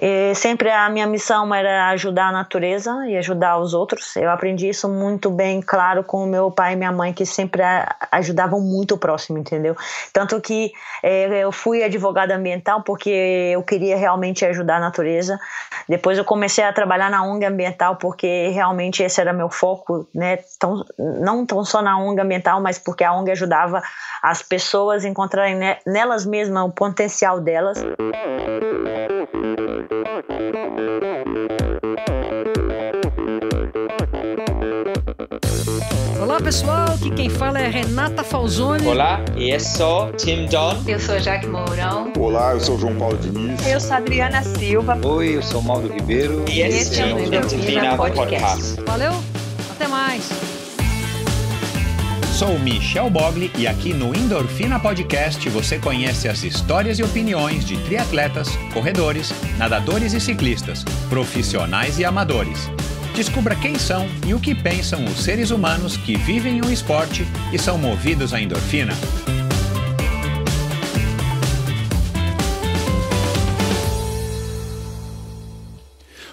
E sempre a minha missão era ajudar a natureza e ajudar os outros. Eu aprendi isso muito bem, claro, com o meu pai e minha mãe, que sempre ajudavam muito o próximo, entendeu? Tanto que eh, eu fui advogada ambiental porque eu queria realmente ajudar a natureza. Depois eu comecei a trabalhar na ONG ambiental porque realmente esse era meu foco, né? Tão, não tão só na ONG ambiental, mas porque a ONG ajudava as pessoas a encontrarem nelas mesmas o potencial delas. Olá pessoal, aqui quem fala é Renata Falzoni. Olá, e é só Tim Don. Eu sou Jaque Mourão. Olá, eu sou João Paulo Diniz. Eu sou Adriana Silva. Oi, eu sou Mauro Ribeiro. E, e esse é o Endorfina é Podcast. Podcast. Valeu, até mais sou Michel Bogli e aqui no Endorfina Podcast você conhece as histórias e opiniões de triatletas, corredores, nadadores e ciclistas, profissionais e amadores. Descubra quem são e o que pensam os seres humanos que vivem o um esporte e são movidos à endorfina.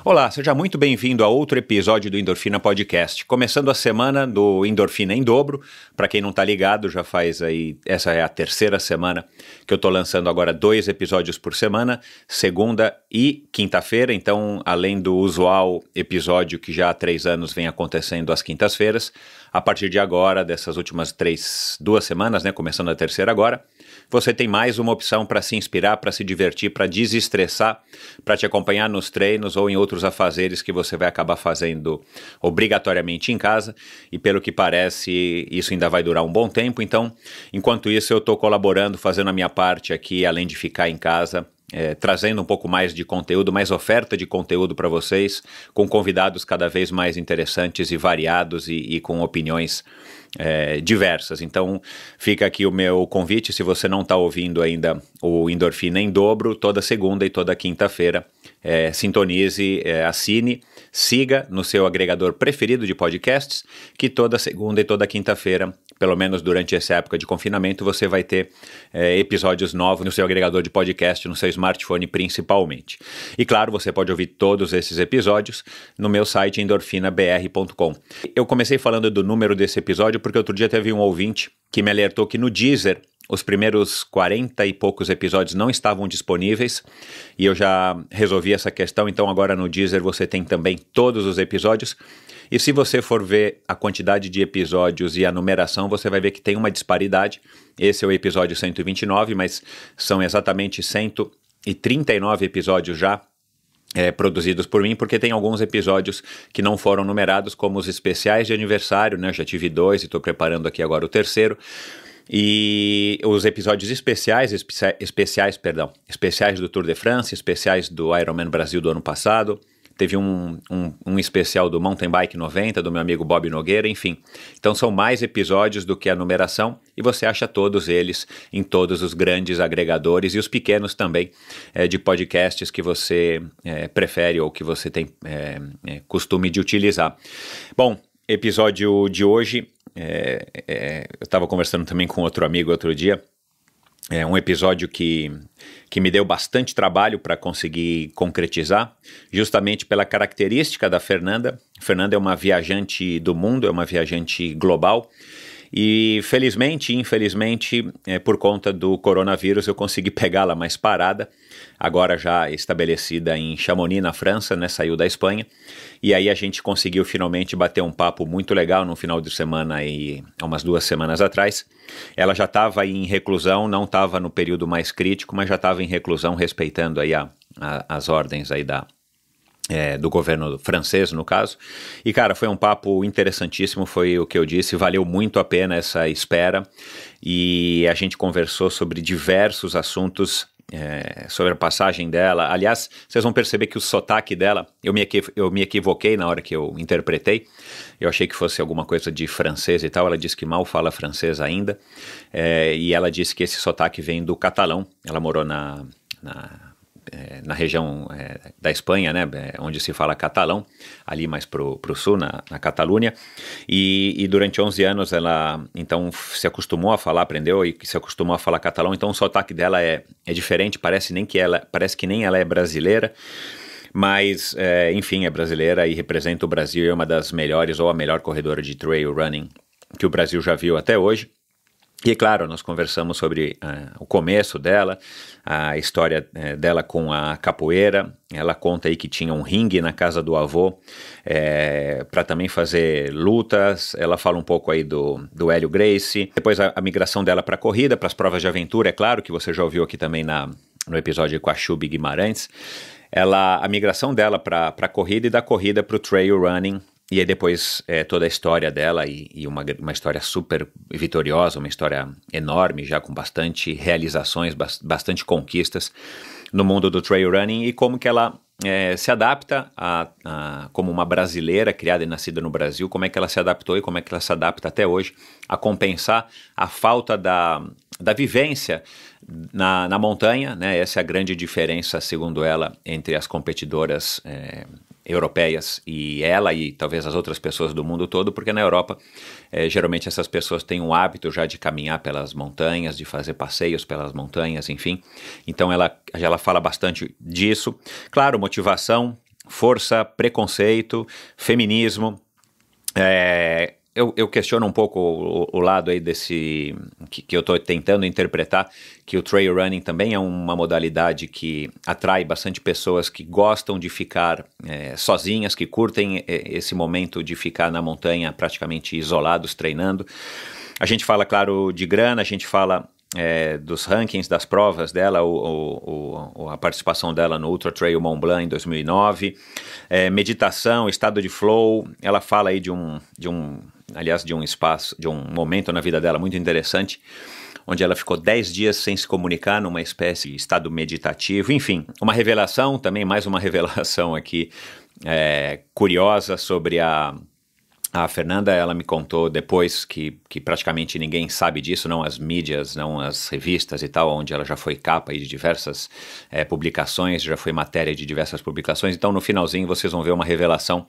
Olá, seja muito bem-vindo a outro episódio do Endorfina Podcast. Começando a semana do Endorfina em dobro. Para quem não está ligado, já faz aí, essa é a terceira semana que eu estou lançando agora dois episódios por semana, segunda e quinta-feira. Então, além do usual episódio que já há três anos vem acontecendo às quintas-feiras, a partir de agora, dessas últimas três, duas semanas, né, começando a terceira agora, você tem mais uma opção para se inspirar, para se divertir, para desestressar, para te acompanhar nos treinos ou em outros afazeres que você vai acabar fazendo obrigatoriamente em casa. E pelo que parece, isso ainda vai durar um bom tempo. Então, enquanto isso, eu estou colaborando, fazendo a minha parte aqui, além de ficar em casa, é, trazendo um pouco mais de conteúdo, mais oferta de conteúdo para vocês, com convidados cada vez mais interessantes e variados e, e com opiniões é, diversas. Então, fica aqui o meu convite. Se você não está ouvindo ainda o Endorfina em Dobro, toda segunda e toda quinta-feira, é, sintonize, é, assine, siga no seu agregador preferido de podcasts, que toda segunda e toda quinta-feira pelo menos durante essa época de confinamento, você vai ter é, episódios novos no seu agregador de podcast, no seu smartphone principalmente. E claro, você pode ouvir todos esses episódios no meu site endorfinabr.com. Eu comecei falando do número desse episódio porque outro dia teve um ouvinte que me alertou que no Deezer os primeiros 40 e poucos episódios não estavam disponíveis e eu já resolvi essa questão, então agora no Deezer você tem também todos os episódios. E se você for ver a quantidade de episódios e a numeração, você vai ver que tem uma disparidade. Esse é o episódio 129, mas são exatamente 139 episódios já é, produzidos por mim, porque tem alguns episódios que não foram numerados, como os especiais de aniversário, né? Eu já tive dois e estou preparando aqui agora o terceiro. E os episódios especiais, especiais, perdão, especiais do Tour de France, especiais do Ironman Brasil do ano passado, teve um, um, um, especial do Mountain Bike 90, do meu amigo Bob Nogueira, enfim. Então são mais episódios do que a numeração e você acha todos eles em todos os grandes agregadores e os pequenos também é, de podcasts que você é, prefere ou que você tem é, costume de utilizar. Bom, episódio de hoje. eu estava conversando também com outro amigo outro dia é um episódio que, que me deu bastante trabalho para conseguir concretizar, justamente pela característica da Fernanda. Fernanda é uma viajante do mundo, é uma viajante global. E felizmente, infelizmente, é, por conta do coronavírus, eu consegui pegá-la mais parada agora já estabelecida em Chamonix, na França, né? Saiu da Espanha. E aí a gente conseguiu finalmente bater um papo muito legal no final de semana aí, umas duas semanas atrás. Ela já estava em reclusão, não estava no período mais crítico, mas já estava em reclusão, respeitando aí a, a, as ordens aí da, é, do governo francês, no caso. E, cara, foi um papo interessantíssimo, foi o que eu disse, valeu muito a pena essa espera. E a gente conversou sobre diversos assuntos é, sobre a passagem dela. Aliás, vocês vão perceber que o sotaque dela, eu me, eu me equivoquei na hora que eu interpretei. Eu achei que fosse alguma coisa de francês e tal. Ela disse que mal fala francês ainda. É, e ela disse que esse sotaque vem do catalão. Ela morou na, na é, na região é, da Espanha, né, é, onde se fala catalão, ali mais para o sul, na, na Catalunha, e, e, durante 11 anos ela então se acostumou a falar, aprendeu e se acostumou a falar catalão, então o sotaque dela é, é diferente, parece, nem que ela, parece que nem ela é brasileira, mas é, enfim, é brasileira e representa o Brasil, é uma das melhores ou a melhor corredora de trail running que o Brasil já viu até hoje. E claro, nós conversamos sobre uh, o começo dela, a história uh, dela com a capoeira. Ela conta aí que tinha um ringue na casa do avô é, eh, para também fazer lutas. Ela fala um pouco aí do, do Hélio grace Depois a, a migração dela para a corrida, para as provas de aventura, é claro, que você já ouviu aqui também na, no episódio com a Chubi Guimarães ela, a migração dela para a corrida e da corrida para o trail running, e aí depois é, toda a história dela e, e, uma, uma história super vitoriosa, uma história enorme, já com bastante realizações, bastante conquistas no mundo do trail running e como que ela é, se adapta a, a, como uma brasileira criada e nascida no Brasil, como é que ela se adaptou e como é que ela se adapta até hoje a compensar a falta da, da vivência na, na montanha, né? Essa é a grande diferença, segundo ela, entre as competidoras é, europeias e ela e talvez as outras pessoas do mundo todo, porque na Europa é, geralmente essas pessoas têm um hábito já de caminhar pelas montanhas, de fazer passeios pelas montanhas, enfim. Então ela, ela fala bastante disso. Claro, motivação, força, preconceito, feminismo. É, eu, eu questiono um pouco o, o lado aí desse que, que eu estou tentando interpretar, que o trail running também é uma modalidade que atrai bastante pessoas que gostam de ficar é, sozinhas, que curtem é, esse momento de ficar na montanha praticamente isolados, treinando. A gente fala, claro, de grana, a gente fala é, dos rankings das provas dela, o, o, o, a participação dela no Ultra Trail Mont Blanc em 2009, é, meditação, estado de flow, ela fala aí de um, de um aliás, de um espaço, de um momento na vida dela muito interessante, onde ela ficou 10 dias sem se comunicar, numa espécie de estado meditativo, enfim, uma revelação, também mais uma revelação aqui é, curiosa sobre a a Fernanda, ela me contou depois que, que praticamente ninguém sabe disso, não as mídias, não as revistas e tal, onde ela já foi capa de diversas é, publicações, já foi matéria de diversas publicações. Então, no finalzinho, vocês vão ver uma revelação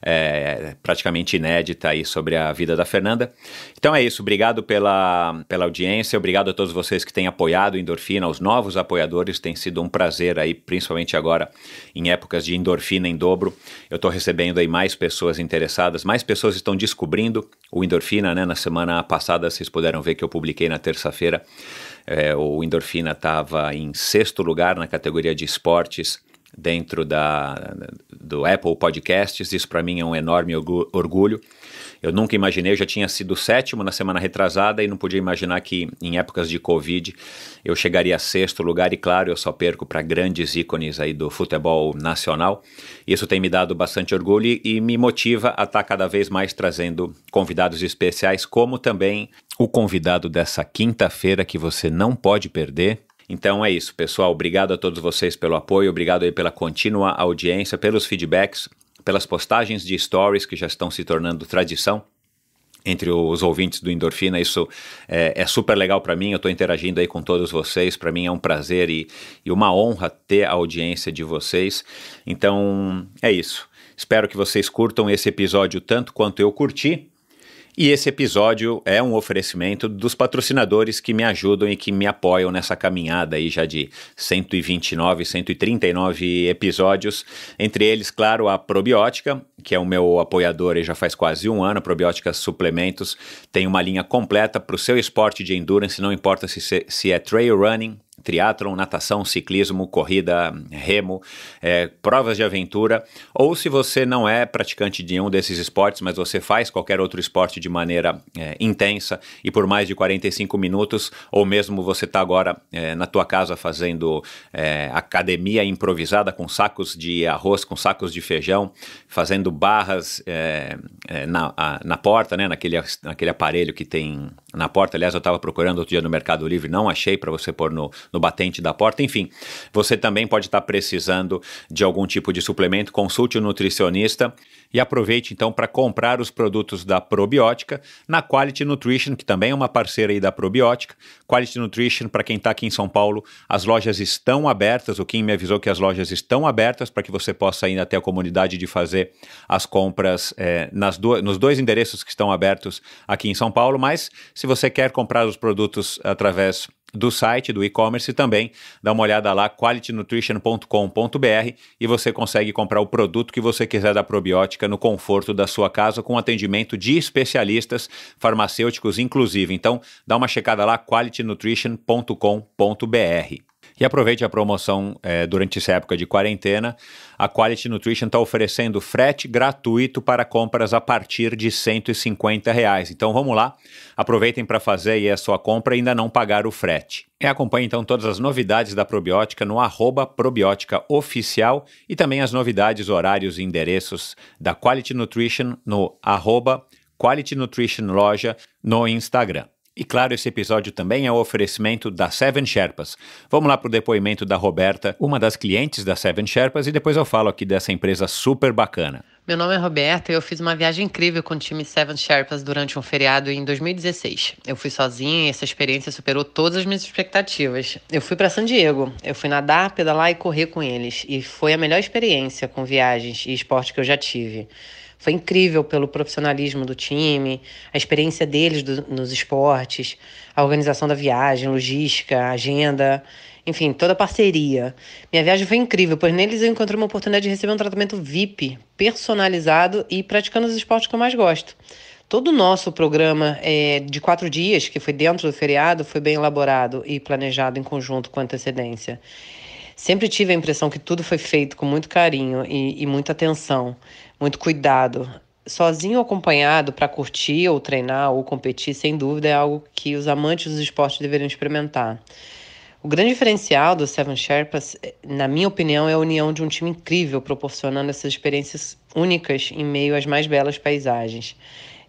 é, praticamente inédita aí sobre a vida da Fernanda. Então é isso, obrigado pela, pela audiência, obrigado a todos vocês que têm apoiado Endorfina, os novos apoiadores, tem sido um prazer aí, principalmente agora em épocas de endorfina em dobro. Eu estou recebendo aí mais pessoas interessadas, mais pessoas pessoas estão descobrindo o endorfina, né? Na semana passada vocês puderam ver que eu publiquei na terça-feira. É, o endorfina estava em sexto lugar na categoria de esportes dentro da, do Apple Podcasts. Isso para mim é um enorme orgulho. Eu nunca imaginei, eu já tinha sido sétimo na semana retrasada e não podia imaginar que em épocas de Covid eu chegaria a sexto lugar e, claro, eu só perco para grandes ícones aí do futebol nacional. Isso tem me dado bastante orgulho e me motiva a estar tá cada vez mais trazendo convidados especiais, como também o convidado dessa quinta-feira que você não pode perder. Então é isso, pessoal. Obrigado a todos vocês pelo apoio, obrigado aí pela contínua audiência, pelos feedbacks pelas postagens de stories que já estão se tornando tradição entre os ouvintes do Endorfina. Isso é, é super legal para mim. Eu estou interagindo aí com todos vocês. Para mim é um prazer e, e, uma honra ter a audiência de vocês. Então é isso. Espero que vocês curtam esse episódio tanto quanto eu curti. E esse episódio é um oferecimento dos patrocinadores que me ajudam e que me apoiam nessa caminhada aí já de 129, 139 episódios. Entre eles, claro, a Probiótica, que é o meu apoiador e já faz quase um ano. Probiótica Suplementos tem uma linha completa para o seu esporte de endurance, não importa se, se é trail running, triatlon, natação, ciclismo, corrida, remo, é, provas de aventura, ou se você não é praticante de um desses esportes, mas você faz qualquer outro esporte de maneira é, intensa e por mais de 45 minutos, ou mesmo você está agora é, na tua casa fazendo é, academia improvisada com sacos de arroz, com sacos de feijão, fazendo barras é, é, na, a, na porta, né, naquele, naquele aparelho que tem na porta. Aliás, eu estava procurando outro dia no Mercado Livre, não achei para você pôr no no batente da porta. Enfim, você também pode estar tá precisando de algum tipo de suplemento, consulte o um nutricionista e aproveite então para comprar os produtos da probiótica na Quality Nutrition, que também é uma parceira aí da probiótica. Quality Nutrition, para quem está aqui em São Paulo, as lojas estão abertas. O Kim me avisou que as lojas estão abertas para que você possa ir até a comunidade de fazer as compras é, nas do, nos dois endereços que estão abertos aqui em São Paulo. Mas se você quer comprar os produtos através do site, do e-commerce também. Dá uma olhada lá, qualitynutrition.com.br e você consegue comprar o produto que você quiser da probiótica no conforto da sua casa, com atendimento de especialistas, farmacêuticos inclusive. Então, dá uma checada lá, qualitynutrition.com.br. E aproveite a promoção é, durante essa época de quarentena. A Quality Nutrition está oferecendo frete gratuito para compras a partir de 150 reais. Então vamos lá, aproveitem para fazer aí a sua compra e ainda não pagar o frete. E acompanhe então todas as novidades da probiótica no arroba probiótica oficial e também as novidades, horários e endereços da Quality Nutrition no arroba Quality Nutrition Loja no Instagram. E claro, esse episódio também é o um oferecimento da Seven Sherpas. Vamos lá para o depoimento da Roberta, uma das clientes da Seven Sherpas, e depois eu falo aqui dessa empresa super bacana. Meu nome é Roberta e eu fiz uma viagem incrível com o time Seven Sherpas durante um feriado em 2016. Eu fui sozinha e essa experiência superou todas as minhas expectativas. Eu fui para San Diego, eu fui nadar, pedalar e correr com eles, e foi a melhor experiência com viagens e esporte que eu já tive foi incrível pelo profissionalismo do time, a experiência deles do, nos esportes, a organização da viagem, logística, agenda, enfim, toda a parceria. Minha viagem foi incrível, pois neles eu encontrei uma oportunidade de receber um tratamento VIP, personalizado e praticando os esportes que eu mais gosto. Todo o nosso programa é, de quatro dias, que foi dentro do feriado, foi bem elaborado e planejado em conjunto com antecedência. Sempre tive a impressão que tudo foi feito com muito carinho e, e muita atenção muito cuidado. Sozinho ou acompanhado para curtir ou treinar ou competir, sem dúvida, é algo que os amantes dos esportes deveriam experimentar. O grande diferencial do Seven Sherpas, eh, na minha opinião, é a união de um time incrível, proporcionando essas experiências únicas em meio às mais belas paisagens.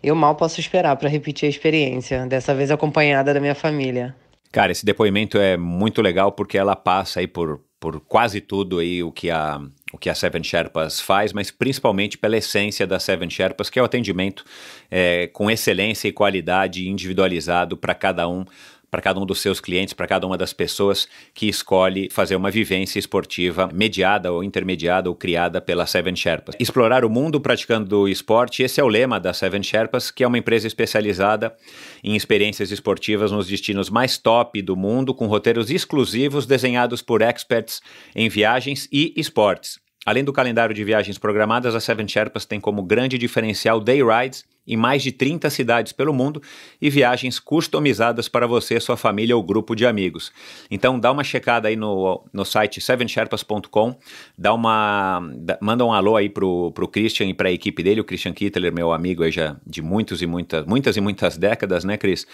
Eu mal posso esperar para repetir a experiência, dessa vez acompanhada da minha família. Cara, esse depoimento é muito legal porque ela passa aí por, por quase tudo aí o que a o que a Seven Sherpas faz, mas principalmente pela essência da Seven Sherpas, que é o atendimento é, com excelência e qualidade individualizado para cada um para cada um dos seus clientes, para cada uma das pessoas que escolhe fazer uma vivência esportiva mediada ou intermediada ou criada pela Seven Sherpas. Explorar o mundo praticando esporte, esse é o lema da Seven Sherpas, que é uma empresa especializada em experiências esportivas nos destinos mais top do mundo, com roteiros exclusivos desenhados por experts em viagens e esportes. Além do calendário de viagens programadas, a Seven Sherpas tem como grande diferencial day rides em mais de 30 cidades pelo mundo e viagens customizadas para você, sua família ou grupo de amigos. Então dá uma checada aí no, no site sevensherpas.com, dá uma dá, manda um alô aí pro, pro Christian e para a equipe dele, o Christian Kittler, meu amigo aí já de muitos e muitas muitas e muitas décadas, né, Cris?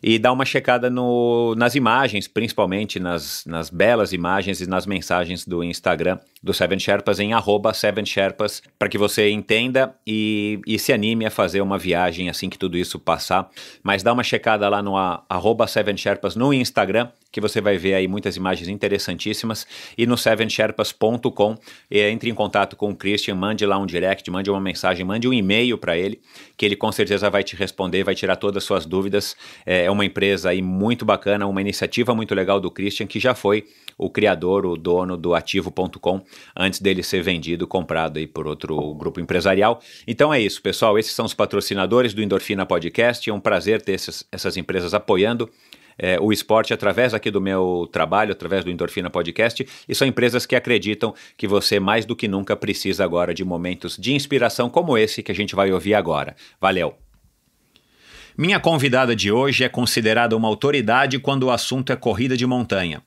e dá uma checada no, nas imagens, principalmente nas, nas belas imagens e nas mensagens do Instagram do Seven Sherpas em arroba Seven Sherpas para que você entenda e, e, se anime a fazer uma viagem assim que tudo isso passar. Mas dá uma checada lá no arroba Seven Sherpas no Instagram que você vai ver aí muitas imagens interessantíssimas e no sevensherpas.com eh, entre em contato com o Christian, mande lá um direct, mande uma mensagem, mande um e-mail para ele que ele com certeza vai te responder, vai tirar todas as suas dúvidas. É, é uma empresa aí muito bacana, uma iniciativa muito legal do Christian que já foi o criador, o dono do ativo.com antes dele ser vendido, comprado aí por outro grupo empresarial. Então é isso, pessoal. Esses são os patrocinadores do Endorfina Podcast. É um prazer ter essas essas empresas apoiando. É, o esporte através aqui do meu trabalho, através do Endorfina Podcast, e são empresas que acreditam que você mais do que nunca precisa agora de momentos de inspiração como esse que a gente vai ouvir agora. Valeu! Minha convidada de hoje é considerada uma autoridade quando o assunto é corrida de montanha.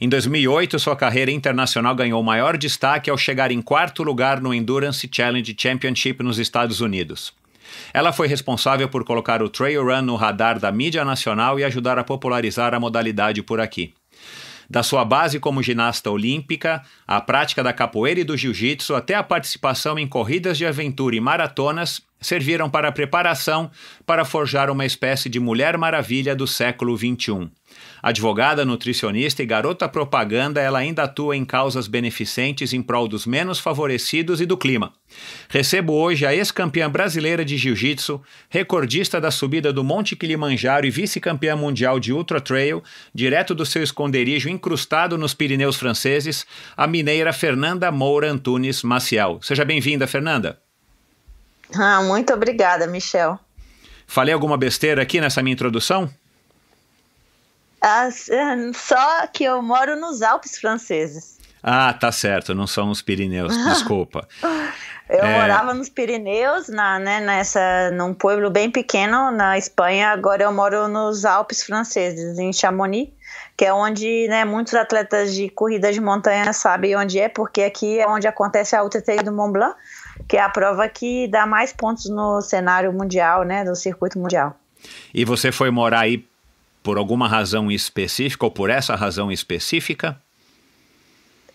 Em 2008, sua carreira internacional ganhou maior destaque ao chegar em quarto lugar no Endurance Challenge Championship nos Estados Unidos. Ela foi responsável por colocar o trail run no radar da mídia nacional e ajudar a popularizar a modalidade por aqui. Da sua base como ginasta olímpica, à prática da capoeira e do jiu-jitsu, até a participação em corridas de aventura e maratonas, serviram para a preparação para forjar uma espécie de Mulher Maravilha do século XXI. Advogada, nutricionista e garota propaganda, ela ainda atua em causas beneficentes em prol dos menos favorecidos e do clima. Recebo hoje a ex-campeã brasileira de jiu-jitsu, recordista da subida do Monte Kilimanjaro e vice-campeã mundial de ultra trail, direto do seu esconderijo incrustado nos Pirineus franceses, a mineira Fernanda Moura Antunes Maciel. Seja bem-vinda, Fernanda. Ah, muito obrigada, Michel. Falei alguma besteira aqui nessa minha introdução? Eh, só que eu moro nos Alpes franceses. Ah, tá certo, não são os Pirineus, desculpa. eu é... morava nos Pirineus, na, né, nessa, num pueblo bem pequeno na Espanha, agora eu moro nos Alpes franceses, em Chamonix, que é onde né, muitos atletas de corrida de montanha sabem onde é, porque aqui é onde acontece a UTT do Mont Blanc, que é a prova que dá mais pontos no cenário mundial, né, do circuito mundial. E você foi morar aí por alguma razão específica ou por essa razão específica?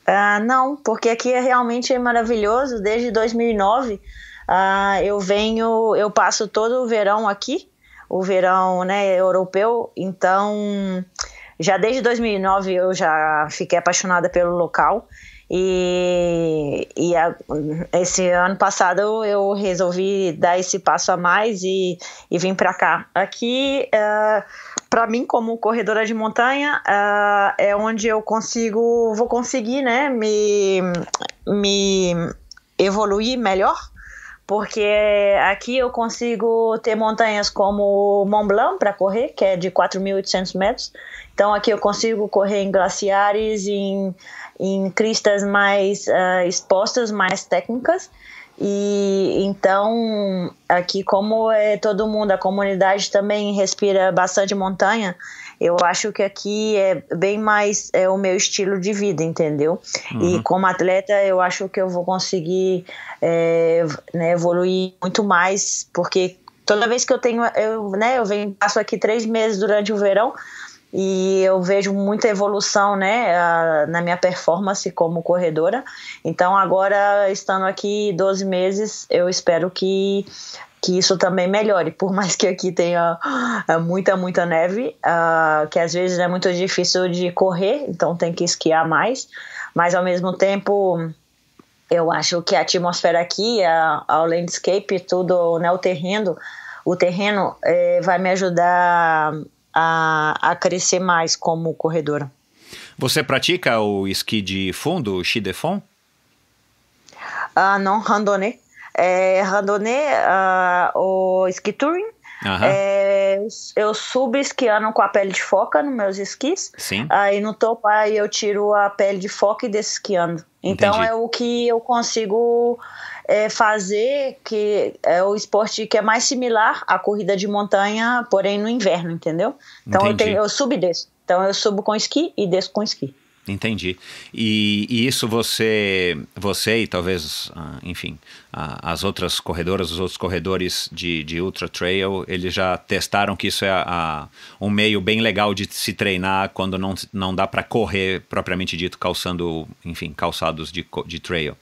Uh, não, porque aqui é realmente maravilhoso. Desde 2009 uh, ah, eu venho, eu passo todo o verão aqui, o verão né, europeu. Então, já desde 2009 eu já fiquei apaixonada pelo local. E, e a, esse ano passado eu resolvi dar esse passo a mais e, e vim para cá. Aqui. Uh, para mim, como corredora de montanha, uh, é onde eu consigo, vou conseguir, né, me, me evoluir melhor, porque aqui eu consigo ter montanhas como Mont Blanc para correr, que é de 4.800 metros. Então aqui eu consigo correr em glaciares, em, em cristas mais uh, expostas, mais técnicas. E então, aqui, como é todo mundo, a comunidade também respira bastante montanha, eu acho que aqui é bem mais é o meu estilo de vida, entendeu? Uhum. E como atleta, eu acho que eu vou conseguir é, né, evoluir muito mais, porque toda vez que eu tenho, eu, né, eu venho, passo aqui três meses durante o verão, e eu vejo muita evolução né, na minha performance como corredora. Então, agora, estando aqui 12 meses, eu espero que, que isso também melhore. Por mais que aqui tenha ah, muita, muita neve, ah, que às vezes é muito difícil de correr, então tem que esquiar mais. Mas, ao mesmo tempo, eu acho que a atmosfera aqui, a, landscape, tudo, né, o terreno, o terreno eh, vai me ajudar a, a crescer mais como corredora. Você pratica o esqui de fundo, o de fond? Ah, não, randonê, É, ah, o ski touring. Uhum. É, eu subo esquiando com a pele de foca nos meus esquis. Sim. Aí no topo aí eu tiro a pele de foca e desço esquiando. Então Entendi. é o que eu consigo é, fazer que é o esporte que é mais similar à corrida de montanha, porém no inverno, entendeu? Então eu, tenho, eu subo e desço. Então eu subo com esqui e desço com esqui. Entendi. E, e, isso você, você e talvez, ah, enfim, as outras corredoras, os outros corredores de, de ultra trail, eles já testaram que isso é a, um meio bem legal de se treinar quando não, não dá para correr propriamente dito calçando, enfim, calçados de, de trail.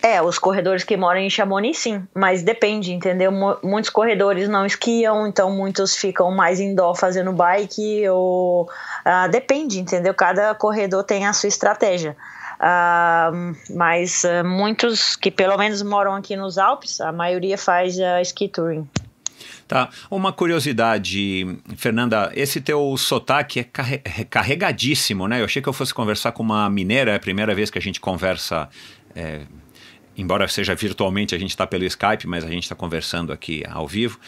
É, os corredores que moram em Chamonix, sim. Mas depende, entendeu? muitos corredores não esquiam, então muitos ficam mais em dó fazendo bike. Ou, ah, depende, entendeu? Cada corredor tem a sua estratégia. Ah, mas ah, muitos que pelo menos moram aqui nos Alpes, a maioria faz a ah, ski touring. Tá. Uma curiosidade, Fernanda, esse teu sotaque é, é carregadíssimo, né? Eu achei que eu fosse conversar com uma mineira, é a primeira vez que a gente conversa é, embora seja virtualmente, a gente está pelo Skype, mas a gente está conversando aqui ao vivo.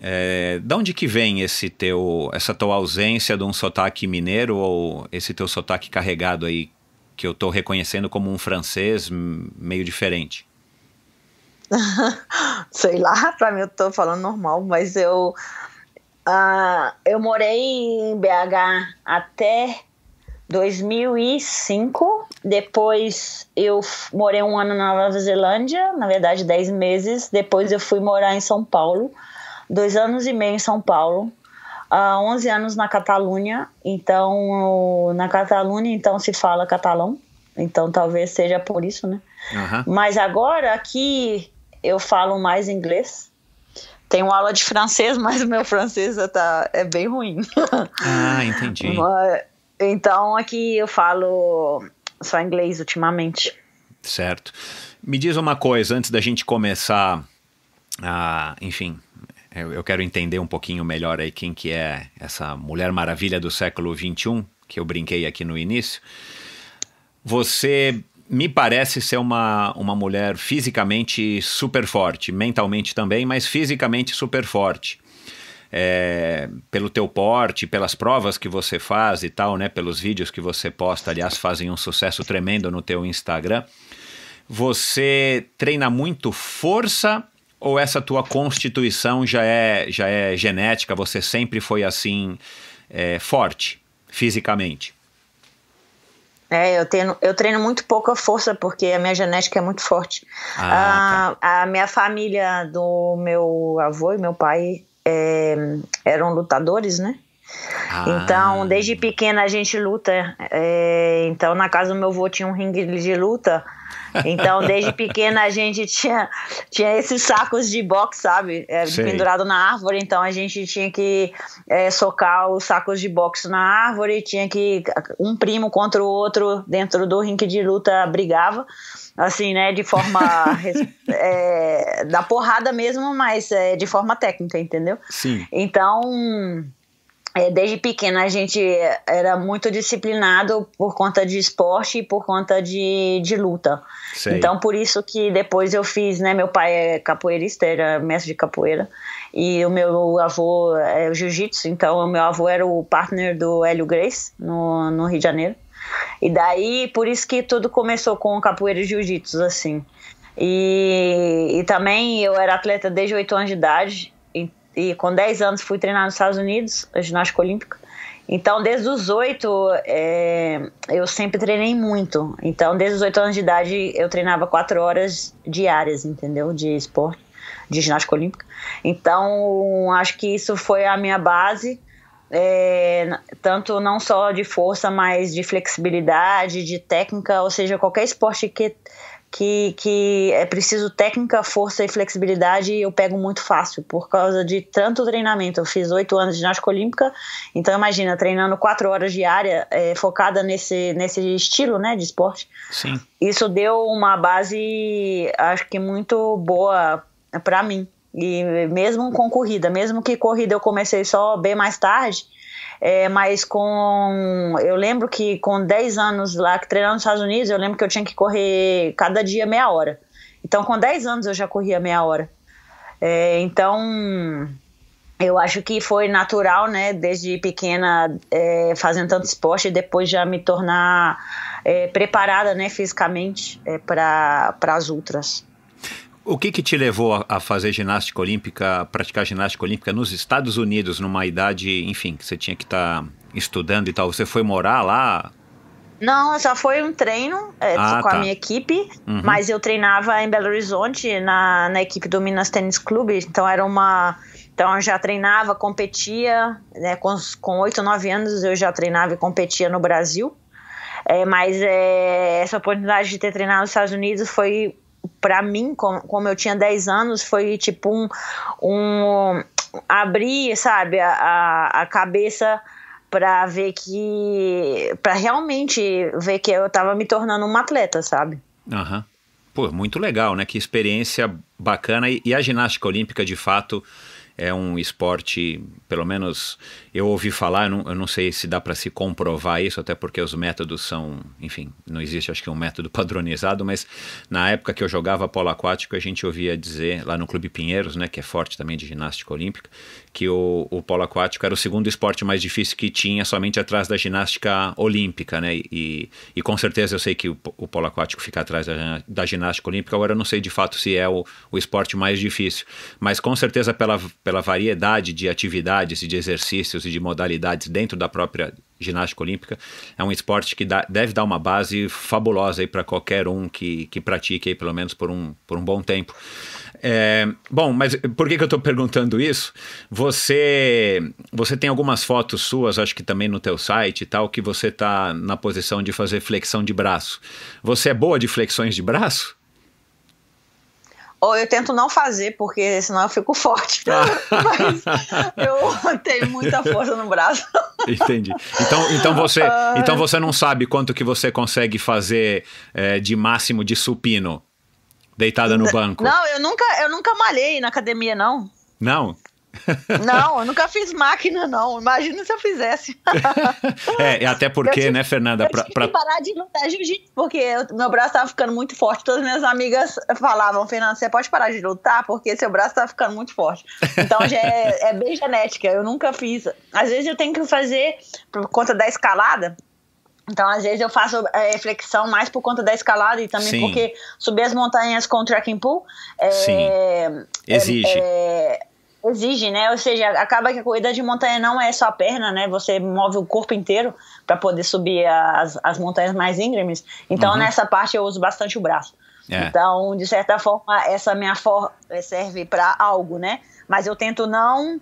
É, da onde que vem esse teu, essa tua ausência de um sotaque mineiro ou esse teu sotaque carregado aí que eu estou reconhecendo como um francês meio diferente? Sei lá, para mim eu estou falando normal, mas eu uh, eu morei em BH até 2005. Depois eu morei um ano na Nova Zelândia, na verdade 10 meses. Depois eu fui morar em São Paulo, dois anos e meio em São Paulo. Uh, 11 anos na Catalunha, então na Catalunha então se fala catalão, então talvez seja por isso, né? Mas agora aqui eu falo mais inglês, tenho aula de francês, mas o meu francês tá, é bem ruim. Ah, entendi. Mas, então aqui eu falo só inglês ultimamente. Certo. Me diz uma coisa antes da gente começar a, enfim, eu, eu quero entender um pouquinho melhor aí quem que é essa Mulher Maravilha do século XXI, que eu brinquei aqui no início. Você me parece ser uma, uma mulher fisicamente super forte, mentalmente também, mas fisicamente super forte é, pelo teu porte, pelas provas que você faz e tal, né? Pelos vídeos que você posta, aliás, fazem um sucesso tremendo no teu Instagram. Você treina muito força ou essa tua constituição já é já é genética? Você sempre foi assim é, forte fisicamente? É, eu, treino, eu treino muito pouca força porque a minha genética é muito forte. Ah, tá. ah, tá. A minha família do meu avô e meu pai é, eram lutadores, né? Ah. Então, desde pequena a gente luta. É, então, na casa do meu avô tinha um ringue de luta. Então, desde pequena a gente tinha, tinha esses sacos de boxe, sabe? É, pendurado na árvore. Então, a gente tinha que é, socar os sacos de boxe na árvore. Tinha que. Um primo contra o outro dentro do ringue de luta brigava assim, né, de forma é, da porrada mesmo, mas é, de forma técnica, entendeu? Sim. Então, é, desde pequena a gente era muito disciplinado por conta de esporte e por conta de, de luta. Sei. Então, por isso que depois eu fiz, né, meu pai é capoeirista, era mestre de capoeira, e o meu avô é jiu-jitsu, então o meu avô era o partner do Hélio Grace, no, no Rio de Janeiro. E daí, por isso que tudo começou com capoeira e jiu-jitsu, assim. E, e também eu era atleta desde 8 anos de idade. E, e com 10 anos fui treinar nos Estados Unidos, a ginástica olímpica. Então, desde os oito, é, eu sempre treinei muito. Então, desde os oito anos de idade, eu treinava quatro horas diárias, entendeu? De esporte, de ginástica olímpica. Então, acho que isso foi a minha base é, tanto não só de força, mas de flexibilidade, de técnica, ou seja, qualquer esporte que, que, que é preciso técnica, força e flexibilidade, eu pego muito fácil, por causa de tanto treinamento. Eu fiz oito anos de ginástica olímpica, então imagina, treinando quatro horas diária, é, focada nesse, nesse estilo né, de esporte. Sim. Isso deu uma base, acho que muito boa para mim. E mesmo com corrida, mesmo que corrida eu comecei só bem mais tarde, é, mas com. Eu lembro que com 10 anos lá, treinando nos Estados Unidos, eu lembro que eu tinha que correr cada dia meia hora. Então, com 10 anos eu já corria meia hora. É, então, eu acho que foi natural, né, desde pequena, é, fazendo tanto esporte e depois já me tornar é, preparada, né, fisicamente é, para as ultras. O que, que te levou a, fazer ginástica olímpica, a praticar ginástica olímpica nos Estados Unidos, numa idade, enfim, que você tinha que estar tá estudando e tal? Você foi morar lá? Não, só foi um treino é, ah, com tá. a minha equipe, uhum. mas eu treinava em Belo Horizonte, na, na equipe do Minas Tênis Clube, então era uma. Então eu já treinava, competia, né, com, com 8, 9 anos eu já treinava e competia no Brasil. É, mas é, essa oportunidade de ter treinado nos Estados Unidos foi para mim, como, como eu tinha 10 anos, foi tipo um, um abrir, sabe, a, a cabeça para ver que para realmente ver que eu tava me tornando uma atleta, sabe? Aham. Uhum. Pô, muito legal, né? Que experiência bacana e, e a ginástica olímpica de fato é um esporte, pelo menos eu ouvi falar, eu não, eu não sei se dá para se comprovar isso, até porque os métodos são, enfim, não existe acho que um método padronizado, mas na época que eu jogava polo aquático, a gente ouvia dizer lá no Clube Pinheiros, né, que é forte também de ginástica olímpica, que o, o polo aquático era o segundo esporte mais difícil que tinha, somente atrás da ginástica olímpica, né, e, e com certeza eu sei que o, o polo aquático fica atrás da, da ginástica olímpica, agora eu não sei de fato se é o, o esporte mais difícil, mas com certeza pela pela variedade de atividades e de exercícios e de modalidades dentro da própria ginástica olímpica, é um esporte que dá, deve dar uma base fabulosa para qualquer um que, que pratique, aí, pelo menos por um, por um bom tempo. É, bom, mas por que, que eu estou perguntando isso? Você, você tem algumas fotos suas, acho que também no teu site e tal, que você está na posição de fazer flexão de braço. Você é boa de flexões de braço? Ou eu tento não fazer, porque senão eu fico forte. Mas eu tenho muita força no braço. Entendi. Então, então, você, então você não sabe quanto que você consegue fazer é, de máximo de supino deitada no banco? Não, eu nunca, eu nunca malhei na academia, não. Não? Não, eu nunca fiz máquina, não. Imagina se eu fizesse. é, até porque, tive, né, Fernanda? Eu pra, que parar de lutar jiu-jitsu, porque eu, meu braço estava ficando muito forte. Todas minhas amigas falavam, Fernanda, você pode parar de lutar, porque seu braço está ficando muito forte. Então já é, é bem genética, eu nunca fiz. Às vezes eu tenho que fazer por conta da escalada. Então, às vezes, eu faço é, flexão mais por conta da escalada e também Sim. porque subir as montanhas com o trekking pool é, Sim. É, exige. É, Exige, né? Ou seja, acaba que a corrida de montanha não é só a perna, né? Você move o corpo inteiro para poder subir as, as montanhas mais íngremes. Então, uhum. nessa parte, eu uso bastante o braço. É. Então, de certa forma, essa minha forma eh, serve para algo, né? Mas eu tento não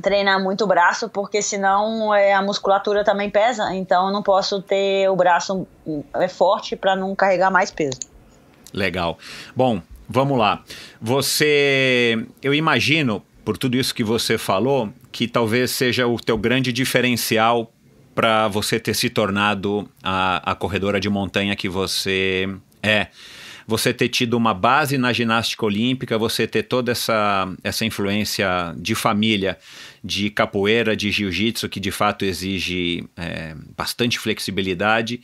treinar muito o braço, porque senão é, a musculatura também pesa, então eu não posso ter o braço eh, forte para não carregar mais peso. Legal. Bom, vamos lá. Você, eu imagino, por tudo isso que você falou, que talvez seja o teu grande diferencial para você ter se tornado a, a corredora de montanha que você é você ter tido uma base na ginástica olímpica, você ter toda essa, essa influência de família, de capoeira, de jiu-jitsu, que de fato exige é, bastante flexibilidade.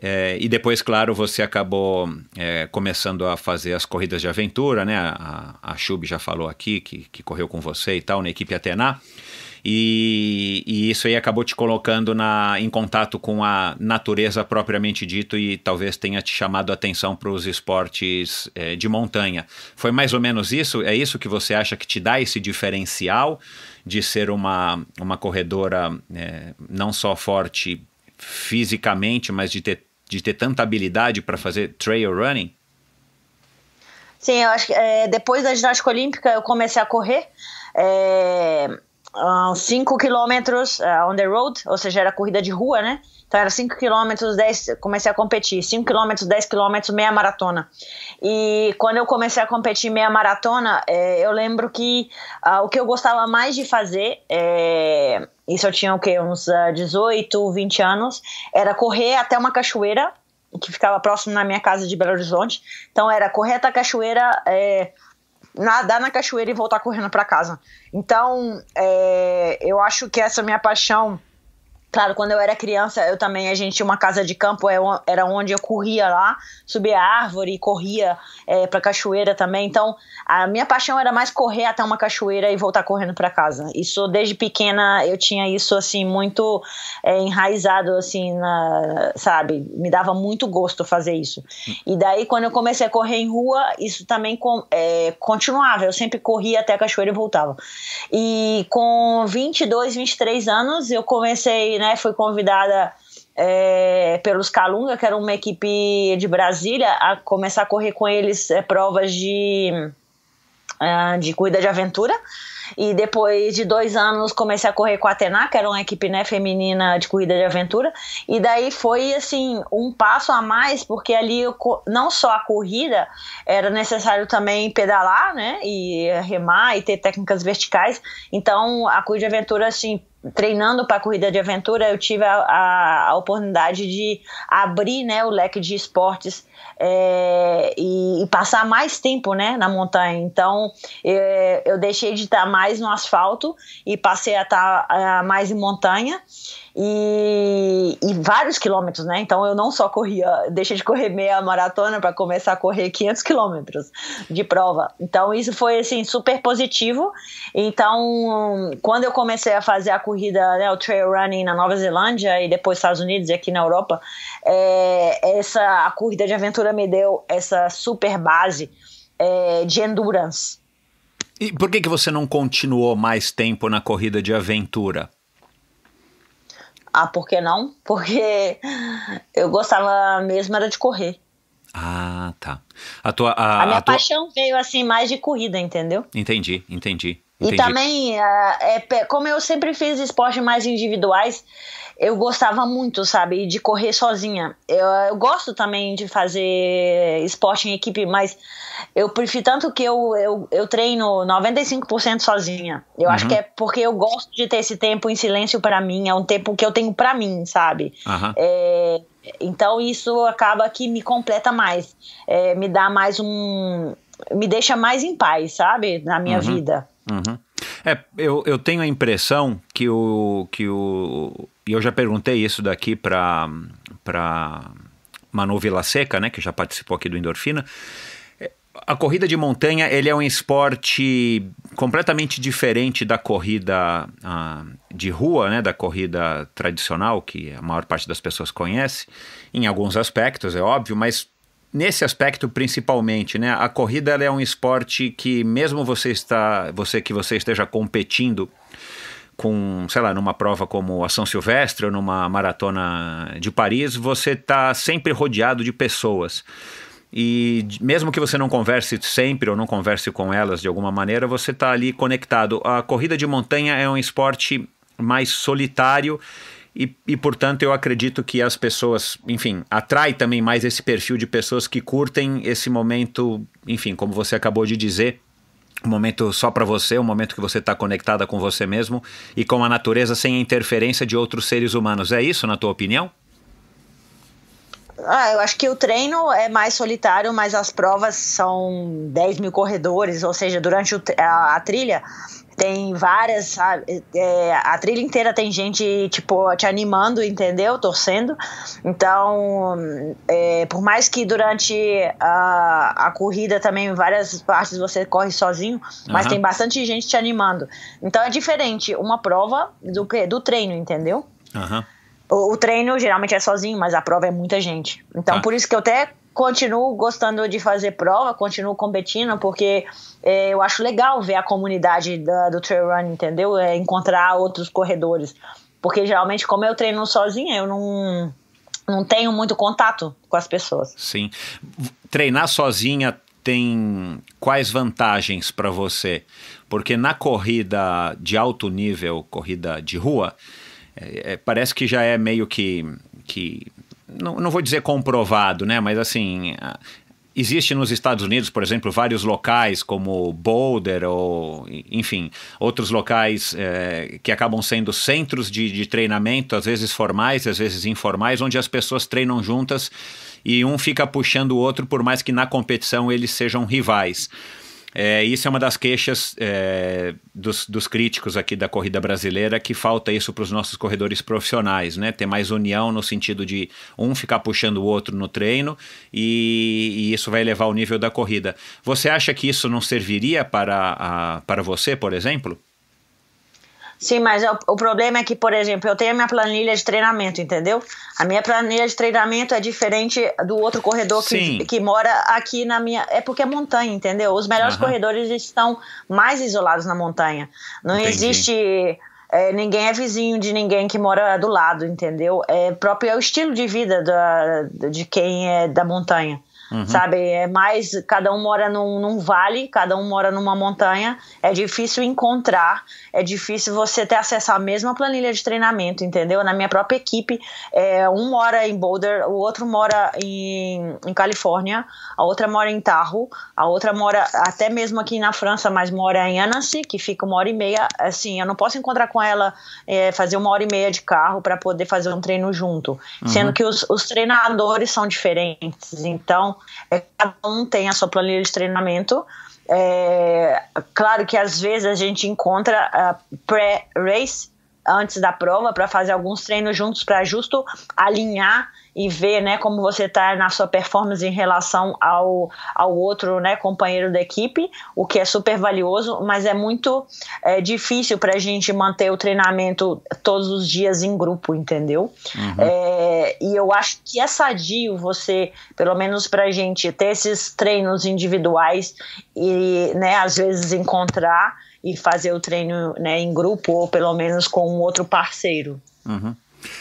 É, e depois, claro, você acabou é, começando a fazer as corridas de aventura, né? A, Chub já falou aqui que, que correu com você e tal, na equipe Atena. E, e, isso aí acabou te colocando na, em contato com a natureza propriamente dito e talvez tenha te chamado a atenção para os esportes é, de montanha. Foi mais ou menos isso? É isso que você acha que te dá esse diferencial de ser uma, uma corredora é, não só forte fisicamente, mas de ter, de ter tanta habilidade para fazer trail running? Sim, eu acho que é, depois da ginástica olímpica eu comecei a correr. É, eh, 5 quilômetros eh, on the road, ou seja, era corrida de rua, né? Então era 5 km, 10, comecei a competir, 5 km, 10 km, meia maratona. E quando eu comecei a competir meia maratona, é, eu lembro que ah, o que eu gostava mais de fazer, é, isso eu tinha o quê? Uns uh, 18, 20 anos, era correr até uma cachoeira que ficava próximo na minha casa de Belo Horizonte. Então era correr até a cachoeira, é, nadar na cachoeira e voltar correndo para casa. Então é, eu acho que essa minha paixão Claro, quando eu era criança, eu também, a gente tinha uma casa de campo, é era onde eu corria lá, subia a árvore, corria é, pra cachoeira também. Então, a minha paixão era mais correr até uma cachoeira e voltar correndo para casa. Isso, desde pequena, eu tinha isso, assim, muito é, enraizado, assim, na, sabe? Me dava muito gosto fazer isso. E daí, quando eu comecei a correr em rua, isso também com, é, continuava. Eu sempre corria até a cachoeira e voltava. E com 22, 23 anos, eu comecei né, foi convidada é, pelos Calunga, que era uma equipe de Brasília, a começar a correr com eles é, provas de, ah, de corrida de aventura. E depois de dois anos comecei a correr com a Atena, que era uma equipe né, feminina de corrida de aventura. E daí foi assim um passo a mais, porque ali eu, não só a corrida, era necessário também pedalar, né? E remar e ter técnicas verticais. Então a corrida de aventura, assim, treinando para a corrida de aventura, eu tive a, a, a, oportunidade de abrir né, o leque de esportes é, e, e, passar mais tempo né, na montanha. Então, é, eu deixei de estar mais no asfalto e passei a estar a, é, mais em montanha e, e, vários quilômetros, né? Então eu não só corria, deixei de correr meia maratona para começar a correr 500 quilômetros de prova. Então isso foi assim super positivo. Então quando eu comecei a fazer a corrida, né, o trail running na Nova Zelândia e depois Estados Unidos e aqui na Europa, é, essa a corrida de aventura me deu essa super base é, de endurance. E por que, que você não continuou mais tempo na corrida de aventura? Ah, por que não? Porque eu gostava mesmo era de correr. Ah, tá. A, tua, a, a minha a paixão tua... veio assim mais de corrida, entendeu? Entendi, entendi. entendi. E também, ah, é, como eu sempre fiz esportes mais individuais, eu gostava muito, sabe, de correr sozinha. Eu, eu, gosto também de fazer esporte em equipe, mas eu prefiro tanto que eu, eu, eu treino 95% sozinha. Eu uhum. acho que é porque eu gosto de ter esse tempo em silêncio para mim, é um tempo que eu tenho para mim, sabe? Uhum. É, então isso acaba que me completa mais, é, me dá mais um. me deixa mais em paz, sabe, na minha uhum. vida. Uhum. É, eu, eu tenho a impressão que o, que o, e eu já perguntei isso daqui para Manu Vila né, que já participou aqui do Endorfina. A corrida de montanha ele é um esporte completamente diferente da corrida ah, de rua, né, da corrida tradicional que a maior parte das pessoas conhece, em alguns aspectos, é óbvio, mas nesse aspecto principalmente, né? A corrida é um esporte que mesmo você está, você que você esteja competindo com, sei lá, numa prova como a São Silvestre ou numa maratona de Paris, você está sempre rodeado de pessoas. E mesmo que você não converse sempre ou não converse com elas de alguma maneira, você está ali conectado. A corrida de montanha é um esporte mais solitário e, e, portanto, eu acredito que as pessoas, enfim, atrai também mais esse perfil de pessoas que curtem esse momento, enfim, como você acabou de dizer, um momento só para você, um momento que você está conectada com você mesmo e com a natureza sem a interferência de outros seres humanos. É isso, na tua opinião? Ah, eu acho que o treino é mais solitário, mas as provas são 10 mil corredores, ou seja, durante a, a trilha tem várias, sabe? É, a trilha inteira tem gente, tipo, te animando, entendeu? Torcendo. Então, é, por mais que durante a, a corrida também, várias partes você corre sozinho, mas uhum. tem bastante gente te animando. Então é diferente uma prova do que do treino, entendeu? Uhum. O, treino geralmente é sozinho, mas a prova é muita gente. Então, ah. por isso que eu até continuo gostando de fazer prova, continuo competindo, porque é, eu acho legal ver a comunidade da, do trail run, entendeu? É, encontrar outros corredores. Porque geralmente, como eu treino sozinha, eu não, não tenho muito contato com as pessoas. Sim. Treinar sozinha tem quais vantagens para você? Porque na corrida de alto nível, corrida de rua, é, é parece que já é meio que, que não, não vou dizer comprovado, né? Mas assim, existe nos Estados Unidos, por exemplo, vários locais como Boulder ou, enfim, outros locais é, que acabam sendo centros de, de treinamento, às vezes formais, às vezes informais, onde as pessoas treinam juntas e um fica puxando o outro, por mais que na competição eles sejam rivais. É, isso é uma das queixas é, dos, dos, críticos aqui da corrida brasileira, que falta isso para os nossos corredores profissionais, né? Ter mais união no sentido de um ficar puxando o outro no treino e, e isso vai elevar o nível da corrida. Você acha que isso não serviria para, a, para você, por exemplo? Sim, mas o problema é que, por exemplo, eu tenho a minha planilha de treinamento, entendeu? A minha planilha de treinamento é diferente do outro corredor que, que mora aqui na minha. É porque é montanha, entendeu? Os melhores uhum. corredores estão mais isolados na montanha. Não Entendi. existe. É, ninguém é vizinho de ninguém que mora do lado, entendeu? É próprio é o estilo de vida da, de quem é da montanha. Uhum. Sabe? É mais. Cada um mora num, num, vale, cada um mora numa montanha. É difícil encontrar, é difícil você ter acesso à mesma planilha de treinamento, entendeu? Na minha própria equipe, é, um mora em Boulder, o outro mora em, em Califórnia, a outra mora em Tarro, a outra mora até mesmo aqui na França, mas mora em Annecy, que fica uma hora e meia. Assim, eu não posso encontrar com ela, é, fazer uma hora e meia de carro para poder fazer um treino junto, uhum. sendo que os, os treinadores são diferentes. Então, é, cada um tem a sua planilha de treinamento. É, claro que às vezes a gente encontra uh, pré-race antes da prova para fazer alguns treinos juntos para justo alinhar e ver né, como você está na sua performance em relação ao, ao outro né, companheiro da equipe, o que é super valioso, mas é muito é, difícil para a gente manter o treinamento todos os dias em grupo, entendeu? Uhum. É, e eu acho que é sadio você, pelo menos para a gente, ter esses treinos individuais e né, às vezes encontrar e fazer o treino né, em grupo ou pelo menos com um outro parceiro. Uhum.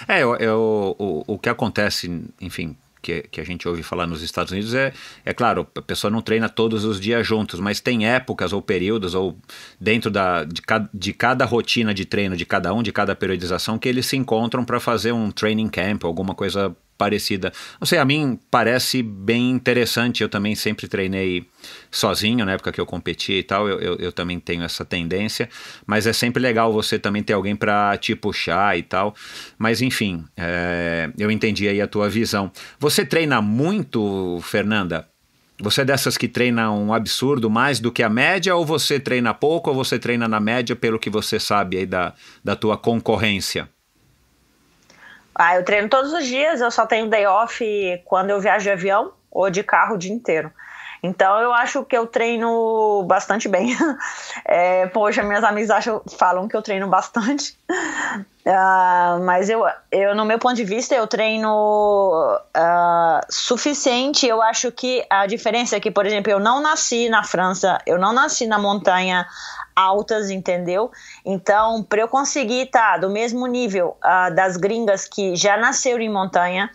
É, o, o, o que acontece, enfim, que, que, a gente ouve falar nos Estados Unidos é, é claro, a pessoa não treina todos os dias juntos, mas tem épocas ou períodos ou dentro da, de, cada, de cada rotina de treino de cada um, de cada periodização, que eles se encontram para fazer um training camp, alguma coisa parecida. Não sei, a mim parece bem interessante. Eu também sempre treinei sozinho na época que eu competi e tal. Eu, eu, eu também tenho essa tendência. Mas é sempre legal você também ter alguém para te puxar e tal. Mas enfim, é, eu entendi aí a tua visão. Você treina muito, Fernanda? Você é dessas que treina um absurdo mais do que a média, ou você treina pouco, ou você treina na média pelo que você sabe aí da, da tua concorrência? Ah, eu treino todos os dias, eu só tenho day off quando eu viajo de avião ou de carro o dia inteiro. Então eu acho que eu treino bastante bem. É, poxa, minhas amigas acham, falam que eu treino bastante. Uh, mas eu, eu, no meu ponto de vista, eu treino uh, suficiente. Eu acho que a diferença é que, por exemplo, eu não nasci na França, eu não nasci na montanha altas, entendeu? Então, para eu conseguir estar tá, do mesmo nível uh, das gringas que já nasceram em montanha,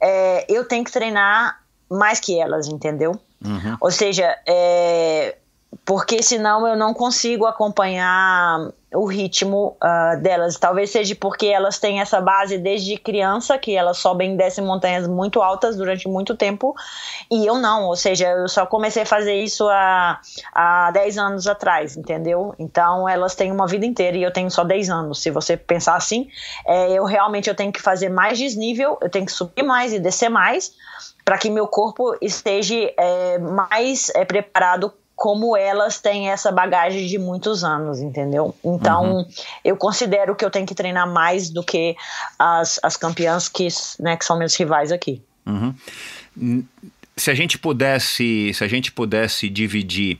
é, eu tenho que treinar mais que elas, entendeu? Uhum. Ou seja, é, porque senão eu não consigo acompanhar o ritmo uh, delas. Talvez seja porque elas têm essa base desde criança, que elas sobem e descem montanhas muito altas durante muito tempo, e eu não, ou seja, eu só comecei a fazer isso há, há 10 anos atrás, entendeu? Então elas têm uma vida inteira e eu tenho só 10 anos. Se você pensar assim, é, eu realmente eu tenho que fazer mais desnível, eu tenho que subir mais e descer mais, para que meu corpo esteja é, mais é, preparado como elas têm essa bagagem de muitos anos, entendeu? Então, uhum. eu considero que eu tenho que treinar mais do que as, as campeãs que, né, que são meus rivais aqui. Uhum. Se a gente pudesse, se a gente pudesse dividir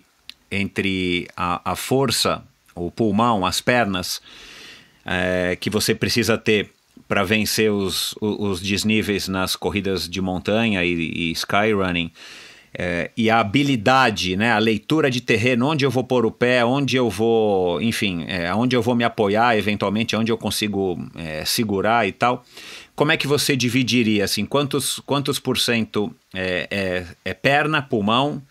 entre a, a força, o pulmão, as pernas é, que você precisa ter para vencer os, os, os, desníveis nas corridas de montanha e, e skyrunning, running é, e a habilidade, né, a leitura de terreno, onde eu vou pôr o pé, onde eu vou, enfim, é, onde eu vou me apoiar, eventualmente, onde eu consigo é, segurar e tal. Como é que você dividiria, assim, quantos, quantos por cento é, é, é perna, pulmão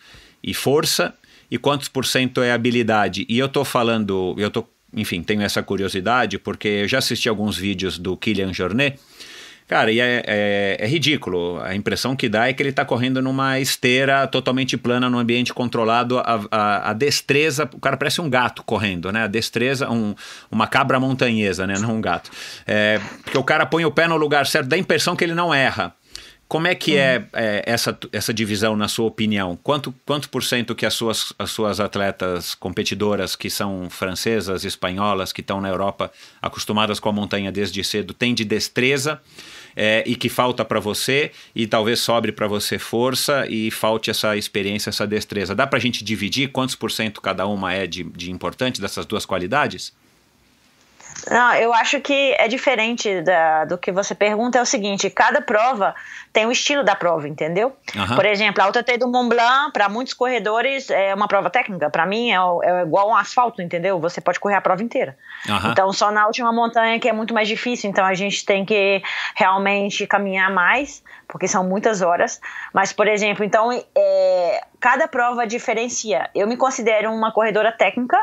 e força, e quantos por cento é habilidade? E eu tô falando, eu tô, enfim, tenho essa curiosidade, porque eu já assisti alguns vídeos do Kylian Jornet, Cara, e é, é, é, ridículo. A impressão que dá é que ele está correndo numa esteira totalmente plana, num ambiente controlado. A, a, a, destreza, o cara parece um gato correndo, né? A destreza, um, uma cabra montanhesa, né? Não um gato. É, porque o cara põe o pé no lugar certo, dá a impressão que ele não erra. Como é que hum. é, é, essa, essa divisão, na sua opinião? Quanto, quanto por cento que as suas, as suas atletas competidoras, que são francesas, espanholas, que estão na Europa, acostumadas com a montanha desde cedo, têm de destreza é, e que falta para você? E talvez sobre para você força e falte essa experiência, essa destreza. Dá para a gente dividir quantos por cento cada uma é de, de importante dessas duas qualidades? Não, eu acho que é diferente da, do que você pergunta. É o seguinte: cada prova tem o um estilo da prova, entendeu? Uhum. Por exemplo, a Alta T do Mont Blanc, para muitos corredores, é uma prova técnica. Para mim, é, é, igual um asfalto, entendeu? Você pode correr a prova inteira. Uhum. Então, só na última montanha que é muito mais difícil. Então, a gente tem que realmente caminhar mais porque são muitas horas. Mas, por exemplo, então, é, cada prova diferencia. Eu me considero uma corredora técnica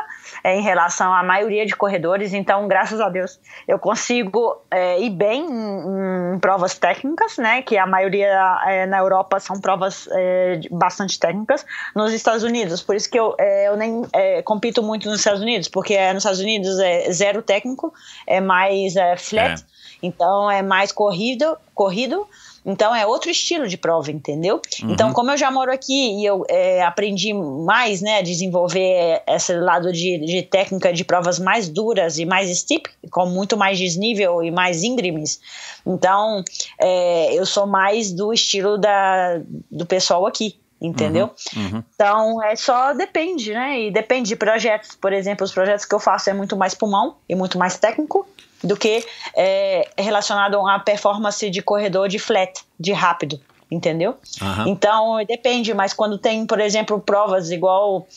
é, em relação à maioria de corredores, então, graças a Deus, eu consigo é, ir bem em, em, provas técnicas, né? Que a maioria é, na Europa são provas é, bastante técnicas. Nos Estados Unidos, por isso que eu, é, eu nem compito muito nos Estados Unidos, porque nos Estados Unidos é zero técnico, é mais flat, então é mais corrido, corrido então é outro estilo de prova, entendeu? Uhum. Então, como eu já moro aqui e eu é, aprendi mais, né, a desenvolver esse lado de, de, técnica de provas mais duras e mais steep, com muito mais desnível e mais íngremes, então é, eu sou mais do estilo da, do pessoal aqui, entendeu? Uhum, uhum. Então é só depende, né? E depende de projetos. Por exemplo, os projetos que eu faço é muito mais pulmão e muito mais técnico do que é, relacionado a performance de corredor de flat, de rápido, entendeu? Uhum. Então, depende, mas quando tem, por exemplo, provas igual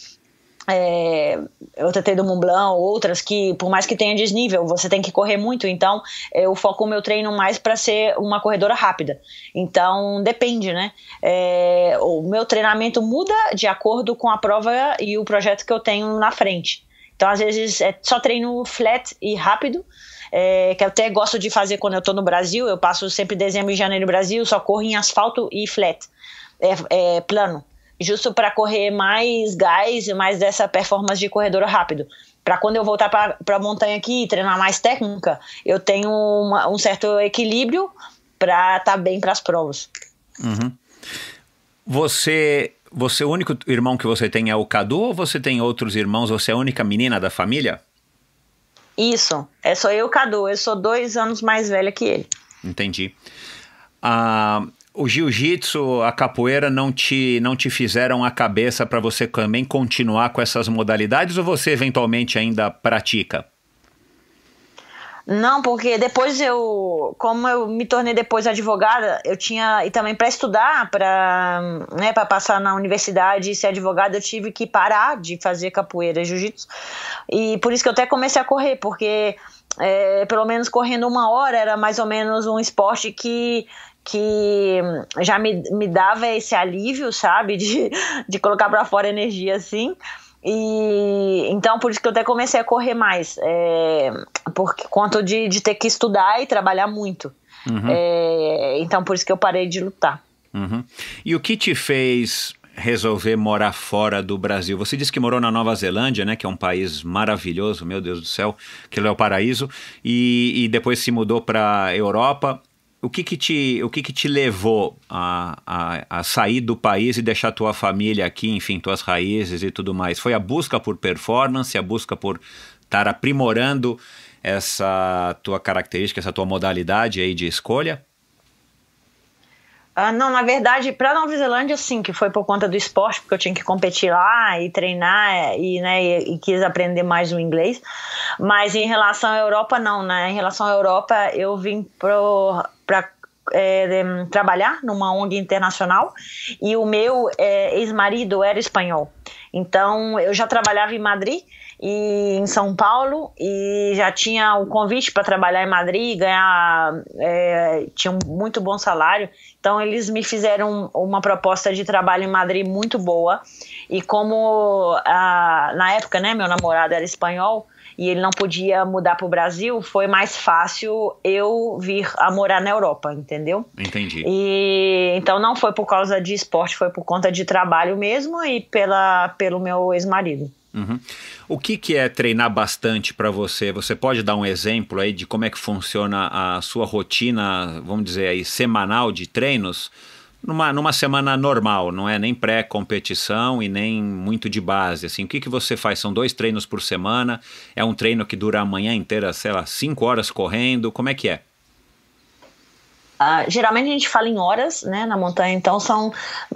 é, eu tentei do Mont Blanc, outras que, por mais que tenha desnível, você tem que correr muito. Então, é, eu foco o meu treino mais para ser uma corredora rápida. Então, depende, né? É, o meu treinamento muda de acordo com a prova e o projeto que eu tenho na frente. Então, às vezes, é só treino flat e rápido é, que eu até gosto de fazer quando eu estou no Brasil. Eu passo sempre dezembro e janeiro no Brasil, só corro em asfalto e flat, é, é plano, justo para correr mais gás e mais dessa performance de corredor rápido. Para quando eu voltar para a montanha aqui e treinar mais técnica, eu tenho uma, um certo equilíbrio para estar tá bem para as provas. Uhum. Você você, é o único irmão que você tem é o Cadu ou você tem outros irmãos? Você é a única menina da família? Isso. É só eu, Cadu. Eu sou dois anos mais velha que ele. Entendi. Ah, o jiu-jitsu, a capoeira não te, não te fizeram a cabeça para você também continuar com essas modalidades ou você eventualmente ainda pratica? Não, porque depois eu, como eu me tornei depois advogada, eu tinha e também para estudar, para né, para passar na universidade e ser advogada, eu tive que parar de fazer capoeira, jiu-jitsu. E por isso que eu até comecei a correr, porque é, pelo menos correndo uma hora era mais ou menos um esporte que que já me, me dava esse alívio, sabe, de, de colocar para fora energia assim. E então por isso que eu até comecei a correr mais, é, por conta de, de ter que estudar e trabalhar muito. Uhum. É, então por isso que eu parei de lutar. Uhum. E o que te fez resolver morar fora do Brasil? Você disse que morou na Nova Zelândia, né? Que é um país maravilhoso, meu Deus do céu, que é o paraíso. E, e depois se mudou para Europa o que que te, o que que te levou a, a, a sair do país e deixar tua família aqui, enfim, tuas raízes e tudo mais? Foi a busca por performance, a busca por estar aprimorando essa tua característica, essa tua modalidade aí de escolha? Ah, não, na verdade, para Nova Zelândia, sim, que foi por conta do esporte, porque eu tinha que competir lá e treinar e, né, e, e, quis aprender mais o inglês. Mas em relação à Europa, não, né? Em relação à Europa, eu vim pro para é, trabalhar numa ONG internacional e o meu é, ex-marido era espanhol. Então eu já trabalhava em Madrid e em São Paulo e já tinha o um convite para trabalhar em Madrid ganhar é, tinha um muito bom salário então eles me fizeram uma proposta de trabalho em Madrid muito boa e como a, ah, na época né meu namorado era espanhol e ele não podia mudar para o Brasil, foi mais fácil eu vir a morar na Europa, entendeu? Entendi. E então não foi por causa de esporte, foi por conta de trabalho mesmo e pela, pelo meu ex-marido. Uhum. O que, que é treinar bastante para você? Você pode dar um exemplo aí de como é que funciona a sua rotina, vamos dizer aí, semanal de treinos? numa, numa semana normal, não é nem pré-competição e nem muito de base. Assim, o que, que você faz? São dois treinos por semana? É um treino que dura a manhã inteira, sei lá, cinco horas correndo? Como é que é? Uh, geralmente a gente fala em horas, né, na montanha, então são,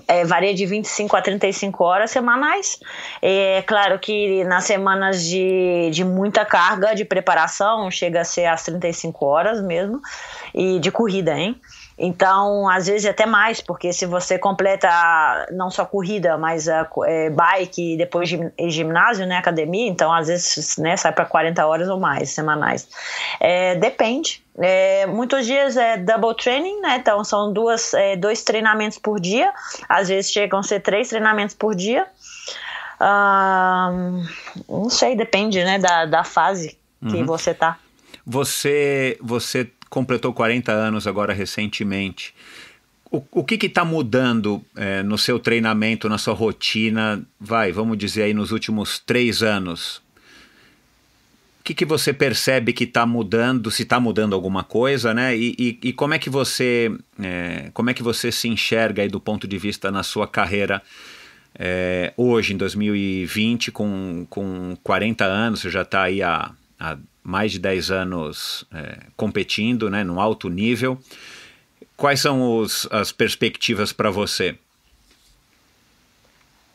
é, varia de 25 a 35 horas semanais. É claro que nas semanas de, de muita carga de preparação, chega a ser as 35 horas mesmo, e de corrida, hein? Então, às vezes até mais, porque se você completa não só corrida, mas é, bike e depois gim, ginásio, né, academia, então às vezes né, sai para 40 horas ou mais semanais. É, depende. É, muitos dias é double training, né? Então são duas, é, dois treinamentos por dia. Às vezes chegam a ser três treinamentos por dia. não sei, depende, né, da, da fase que uhum. você tá. Você, você completou 40 anos agora recentemente. O, o que está mudando é, no seu treinamento, na sua rotina, vai, vamos dizer aí, nos últimos três anos? O que, que você percebe que está mudando, se está mudando alguma coisa, né? E, e, e como é que você é, como é que você se enxerga aí do ponto de vista na sua carreira é, hoje, em 2020, com, com 40 anos, você já está aí há, há mais de 10 anos é, competindo né, num alto nível. Quais são os, as perspectivas para você?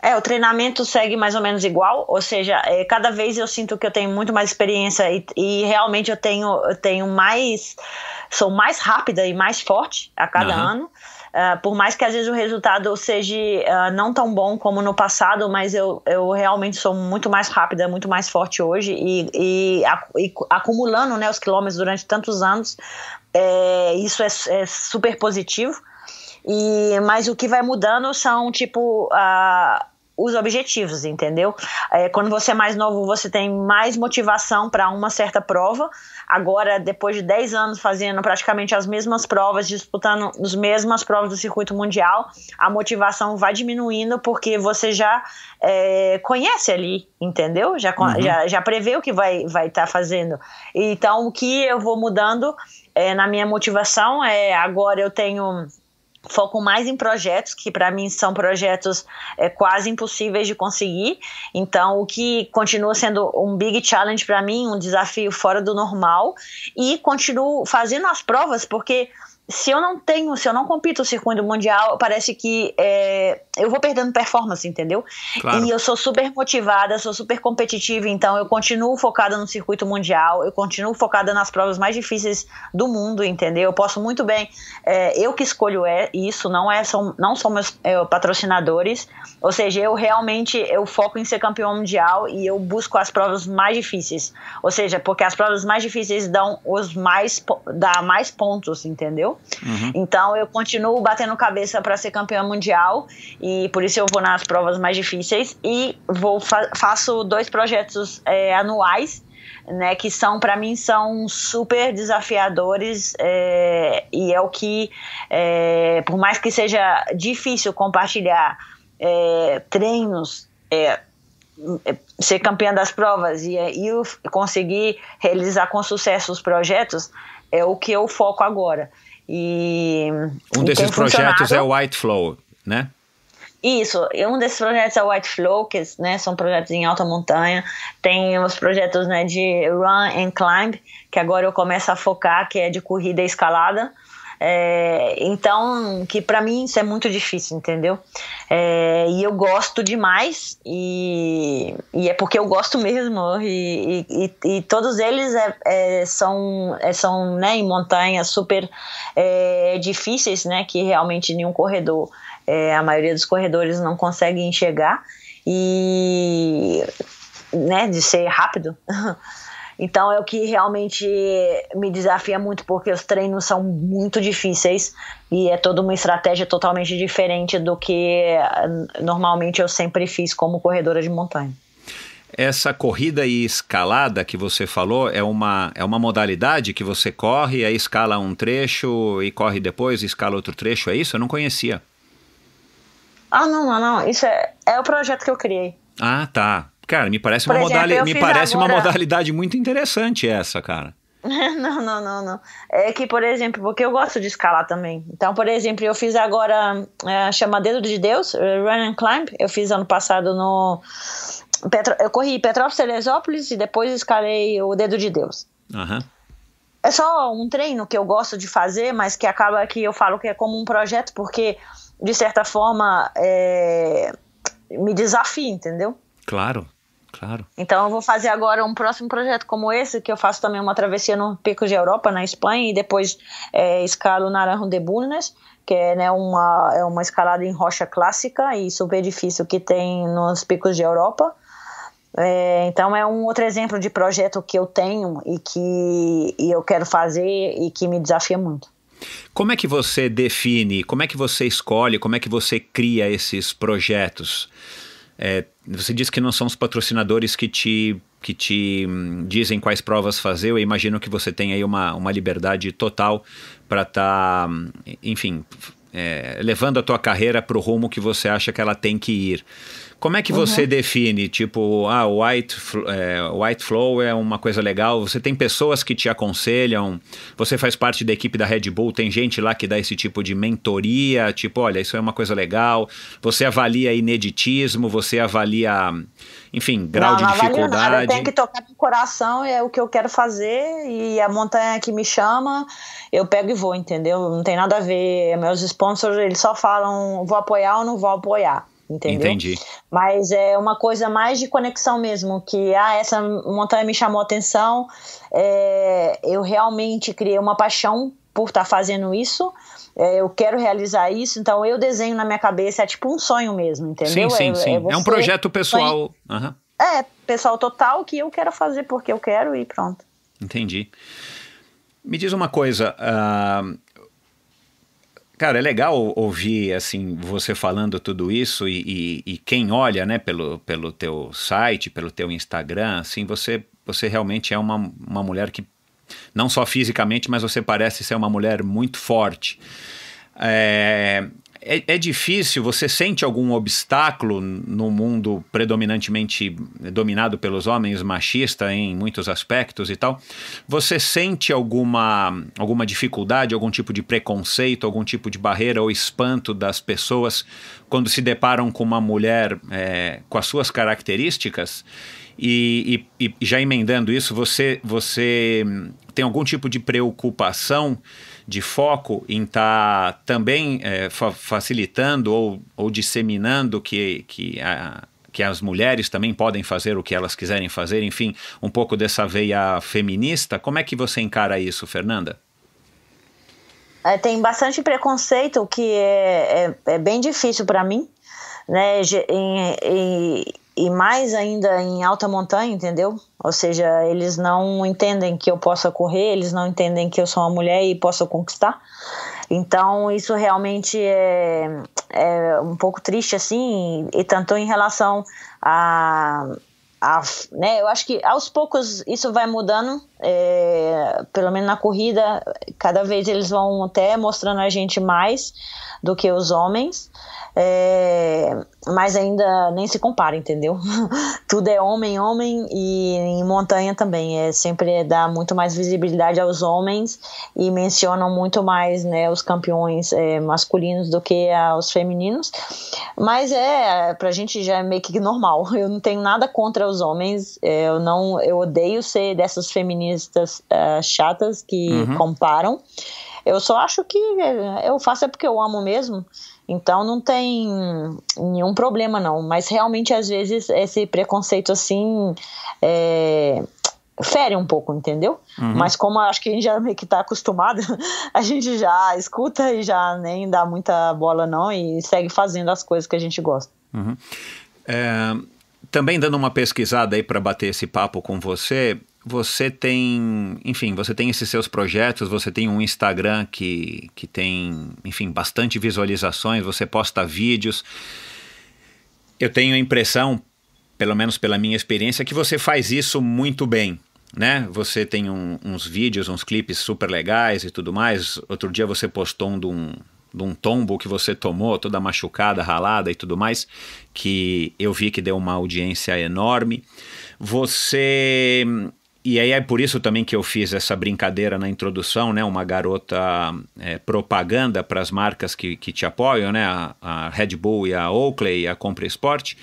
É, o treinamento segue mais ou menos igual, ou seja, é, cada vez eu sinto que eu tenho muito mais experiência e, e realmente eu tenho, eu tenho mais. Sou mais rápida e mais forte a cada uhum. ano. Ah, por mais que às vezes o resultado seja uh, não tão bom como no passado, mas eu, eu realmente sou muito mais rápida, muito mais forte hoje e, e, e acumulando né, os quilômetros durante tantos anos, é, isso é, é, super positivo. E, mas o que vai mudando são tipo. Uh, os objetivos, entendeu? É, quando você é mais novo, você tem mais motivação para uma certa prova. Agora, depois de 10 anos fazendo praticamente as mesmas provas, disputando as mesmas provas do circuito mundial, a motivação vai diminuindo porque você já é, conhece ali, entendeu? Já, uhum. já, já prevê o que vai estar vai tá fazendo. Então, o que eu vou mudando é, na minha motivação é agora eu tenho Foco mais em projetos que para mim são projetos é, quase impossíveis de conseguir. Então, o que continua sendo um big challenge para mim, um desafio fora do normal e continuo fazendo as provas porque se eu não tenho, se eu não compito o circuito mundial, parece que é, eu vou perdendo performance, entendeu? Claro. E eu sou super motivada, sou super competitiva, então eu continuo focada no circuito mundial, eu continuo focada nas provas mais difíceis do mundo, entendeu? Eu posso muito bem, é, eu que escolho é, isso, não é são, não são meus é, patrocinadores, ou seja, eu realmente eu foco em ser campeão mundial e eu busco as provas mais difíceis, ou seja, porque as provas mais difíceis dão os mais dá mais pontos, entendeu? Uhum. Então eu continuo batendo cabeça para ser campeã mundial e por isso eu vou nas provas mais difíceis e vou fa faço dois projetos é, anuais né, que são para mim são super desafiadores é, e é o que, é, por mais que seja difícil compartilhar é, treinos, ser campeã das provas e, e conseguir realizar com sucesso os projetos é o que eu foco agora. E, um e desses projetos é o White Flow, né? Isso, um desses projetos é o White Flow, que né, são projetos em alta montanha. Tem os projetos né, de Run and Climb, que agora eu começo a focar, que é de corrida e escalada. É, então, que para mim isso é muito difícil, entendeu? É, e eu gosto demais, e, e é porque eu gosto mesmo, e, e, e todos eles é, é são, é, são né, em montanhas super é, difíceis, né? Que realmente nenhum corredor, a maioria dos corredores não consegue enxergar, e né, de ser rápido. Então é o que realmente me desafia muito, porque os treinos são muito difíceis e é toda uma estratégia totalmente diferente do que ah, normalmente eu sempre fiz como corredora de montanha. Essa corrida e escalada que você falou é uma, é uma modalidade que você corre, aí escala um trecho e corre depois, escala outro trecho, é isso? Eu não conhecia. Ah, não, não, não. Isso é, é o projeto que eu criei. Ah, tá. Cara, me parece, uma, exemplo, modali me parece agora... uma modalidade muito interessante essa, cara não, não, não, não. É que, por exemplo, porque eu gosto de escalar também. Então, por exemplo, eu fiz agora é, chama Dedo de Deus, é, Run and Climb. Eu fiz ano passado no. Petro, eu corri Petrópolis, Teresópolis e depois escalei o Dedo de Deus. Uhum. É só um treino que eu gosto de fazer, mas que acaba que eu falo que é como um projeto, porque, de certa forma, é, me desafia, entendeu? Claro. Claro. Então eu vou fazer agora um próximo projeto como esse, que eu faço também uma travessia no Pico de Europa, na Espanha, e depois é, escalo Naranjo de Bulnes, que é, né, uma, é uma escalada em rocha clássica e super difícil que tem nos picos de Europa. É, então é um outro exemplo de projeto que eu tenho e que e eu quero fazer e que me desafia muito. Como é que você define, como é que você escolhe, como é que você cria esses projetos? É, você disse que não são os patrocinadores que te, que te hum, dizem quais provas fazer. Eu imagino que você tem aí uma, uma liberdade total para estar, tá, hum, enfim, é, levando a tua carreira para o rumo que você acha que ela tem que ir. Como é que você uhum. define? Tipo, ah, white, é, white Flow é uma coisa legal. Você tem pessoas que te aconselham. Você faz parte da equipe da Red Bull. Tem gente lá que dá esse tipo de mentoria. Tipo, olha, isso é uma coisa legal. Você avalia ineditismo. Você avalia, enfim, grau não, de não dificuldade. Tem que tocar no coração. É o que eu quero fazer. E a montanha que me chama, eu pego e vou, entendeu? Não tem nada a ver. Meus sponsors, eles só falam, vou apoiar ou não vou apoiar entendeu? Entendi. Mas é uma coisa mais de conexão mesmo, que ah, essa montanha me chamou atenção, é, eu realmente criei uma paixão por estar tá fazendo isso, é, eu quero realizar isso, então eu desenho na minha cabeça, é tipo um sonho mesmo, entendeu? Sim, sim, é, é sim. É, um projeto pessoal. Uhum. É, pessoal total que eu quero fazer porque eu quero e pronto. Entendi. Me diz uma coisa, uh, Cara, é legal ouvir assim você falando tudo isso e, e, e, quem olha, né, pelo, pelo teu site, pelo teu Instagram, assim, você você realmente é uma, uma mulher que não só fisicamente, mas você parece ser uma mulher muito forte. É, é, é, difícil, você sente algum obstáculo no mundo predominantemente dominado pelos homens, machista em muitos aspectos e tal? Você sente alguma, alguma dificuldade, algum tipo de preconceito, algum tipo de barreira ou espanto das pessoas quando se deparam com uma mulher é, com as suas características? E, e, e já emendando isso, você, você tem algum tipo de preocupação? de foco em estar tá também é, fa facilitando ou, ou disseminando que, que a, que as mulheres também podem fazer o que elas quiserem fazer, enfim, um pouco dessa veia feminista. Como é que você encara isso, Fernanda? É, tem bastante preconceito, o que é, é, é, bem difícil para mim, né? e, e mais ainda em alta montanha, entendeu? Ou seja, eles não entendem que eu possa correr, eles não entendem que eu sou uma mulher e posso conquistar. Então, isso realmente é, é um pouco triste, assim, e tanto em relação a, a, né, eu acho que aos poucos isso vai mudando, é, pelo menos na corrida, cada vez eles vão até mostrando a gente mais do que os homens, é, mas ainda nem se compara, entendeu? Tudo é homem, homem e em montanha também, é sempre dá muito mais visibilidade aos homens e mencionam muito mais né, os campeões é, masculinos do que aos femininos, mas é, pra gente já é meio que normal, eu não tenho nada contra os homens. Eh, eu não, eu odeio ser dessas feministas uh, chatas que uhum. comparam. Eu só acho que eh, eu faço é porque eu amo mesmo. Então não tem nenhum problema não. Mas realmente às vezes esse preconceito assim é, fere um pouco, entendeu? Uhum. Mas como acho que a gente já meio que tá acostumado, a gente já escuta e já nem dá muita bola não e segue fazendo as coisas que a gente gosta. Uhum. É, também dando uma pesquisada aí para bater esse papo com você, você tem, enfim, você tem esses seus projetos, você tem um Instagram que, que tem, enfim, bastante visualizações, você posta vídeos. Eu tenho a impressão, pelo menos pela minha experiência, que você faz isso muito bem, né? Você tem um, uns vídeos, uns clipes super legais e tudo mais. Outro dia você postou um de um, de um tombo que você tomou, toda machucada, ralada e tudo mais, que eu vi que deu uma audiência enorme. Você. E aí é por isso também que eu fiz essa brincadeira na introdução, né? Uma garota é, propaganda para as marcas que, que te apoiam, né? A, a Red Bull e a Oakley e a Compra Esporte.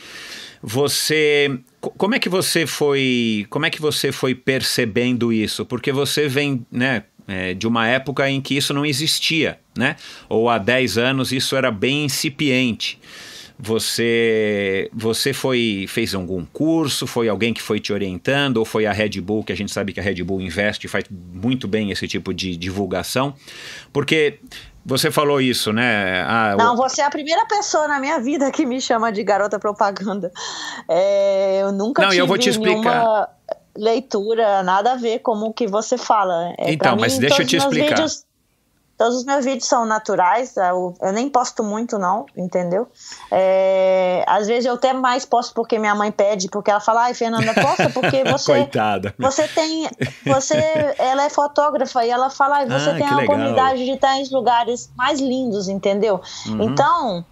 Você como é que você foi como é que você foi percebendo isso porque você vem né é, de uma época em que isso não existia, né? Ou há 10 anos isso era bem incipiente. Você você foi fez algum curso, foi alguém que foi te orientando, ou foi a Red Bull, que a gente sabe que a Red Bull investe, e faz muito bem esse tipo de divulgação, porque você falou isso, né? Ah, não, o... você é a primeira pessoa na minha vida que me chama de garota propaganda. É, eu nunca não, tive eu vou te explicar leitura, nada a ver como o que você fala. É, então, mas mim, deixa eu te explicar. Vídeos, todos os meus vídeos são naturais, eu, é, eu nem posto muito, não, entendeu? É, às vezes eu até mais posto porque minha mãe pede, porque ela fala, ai, Fernanda, posta porque você. Coitada. Você tem. Você, ela é fotógrafa e ela fala, ai, você ah, tem a legal. oportunidade de estar em lugares mais lindos, entendeu? Uhum. Então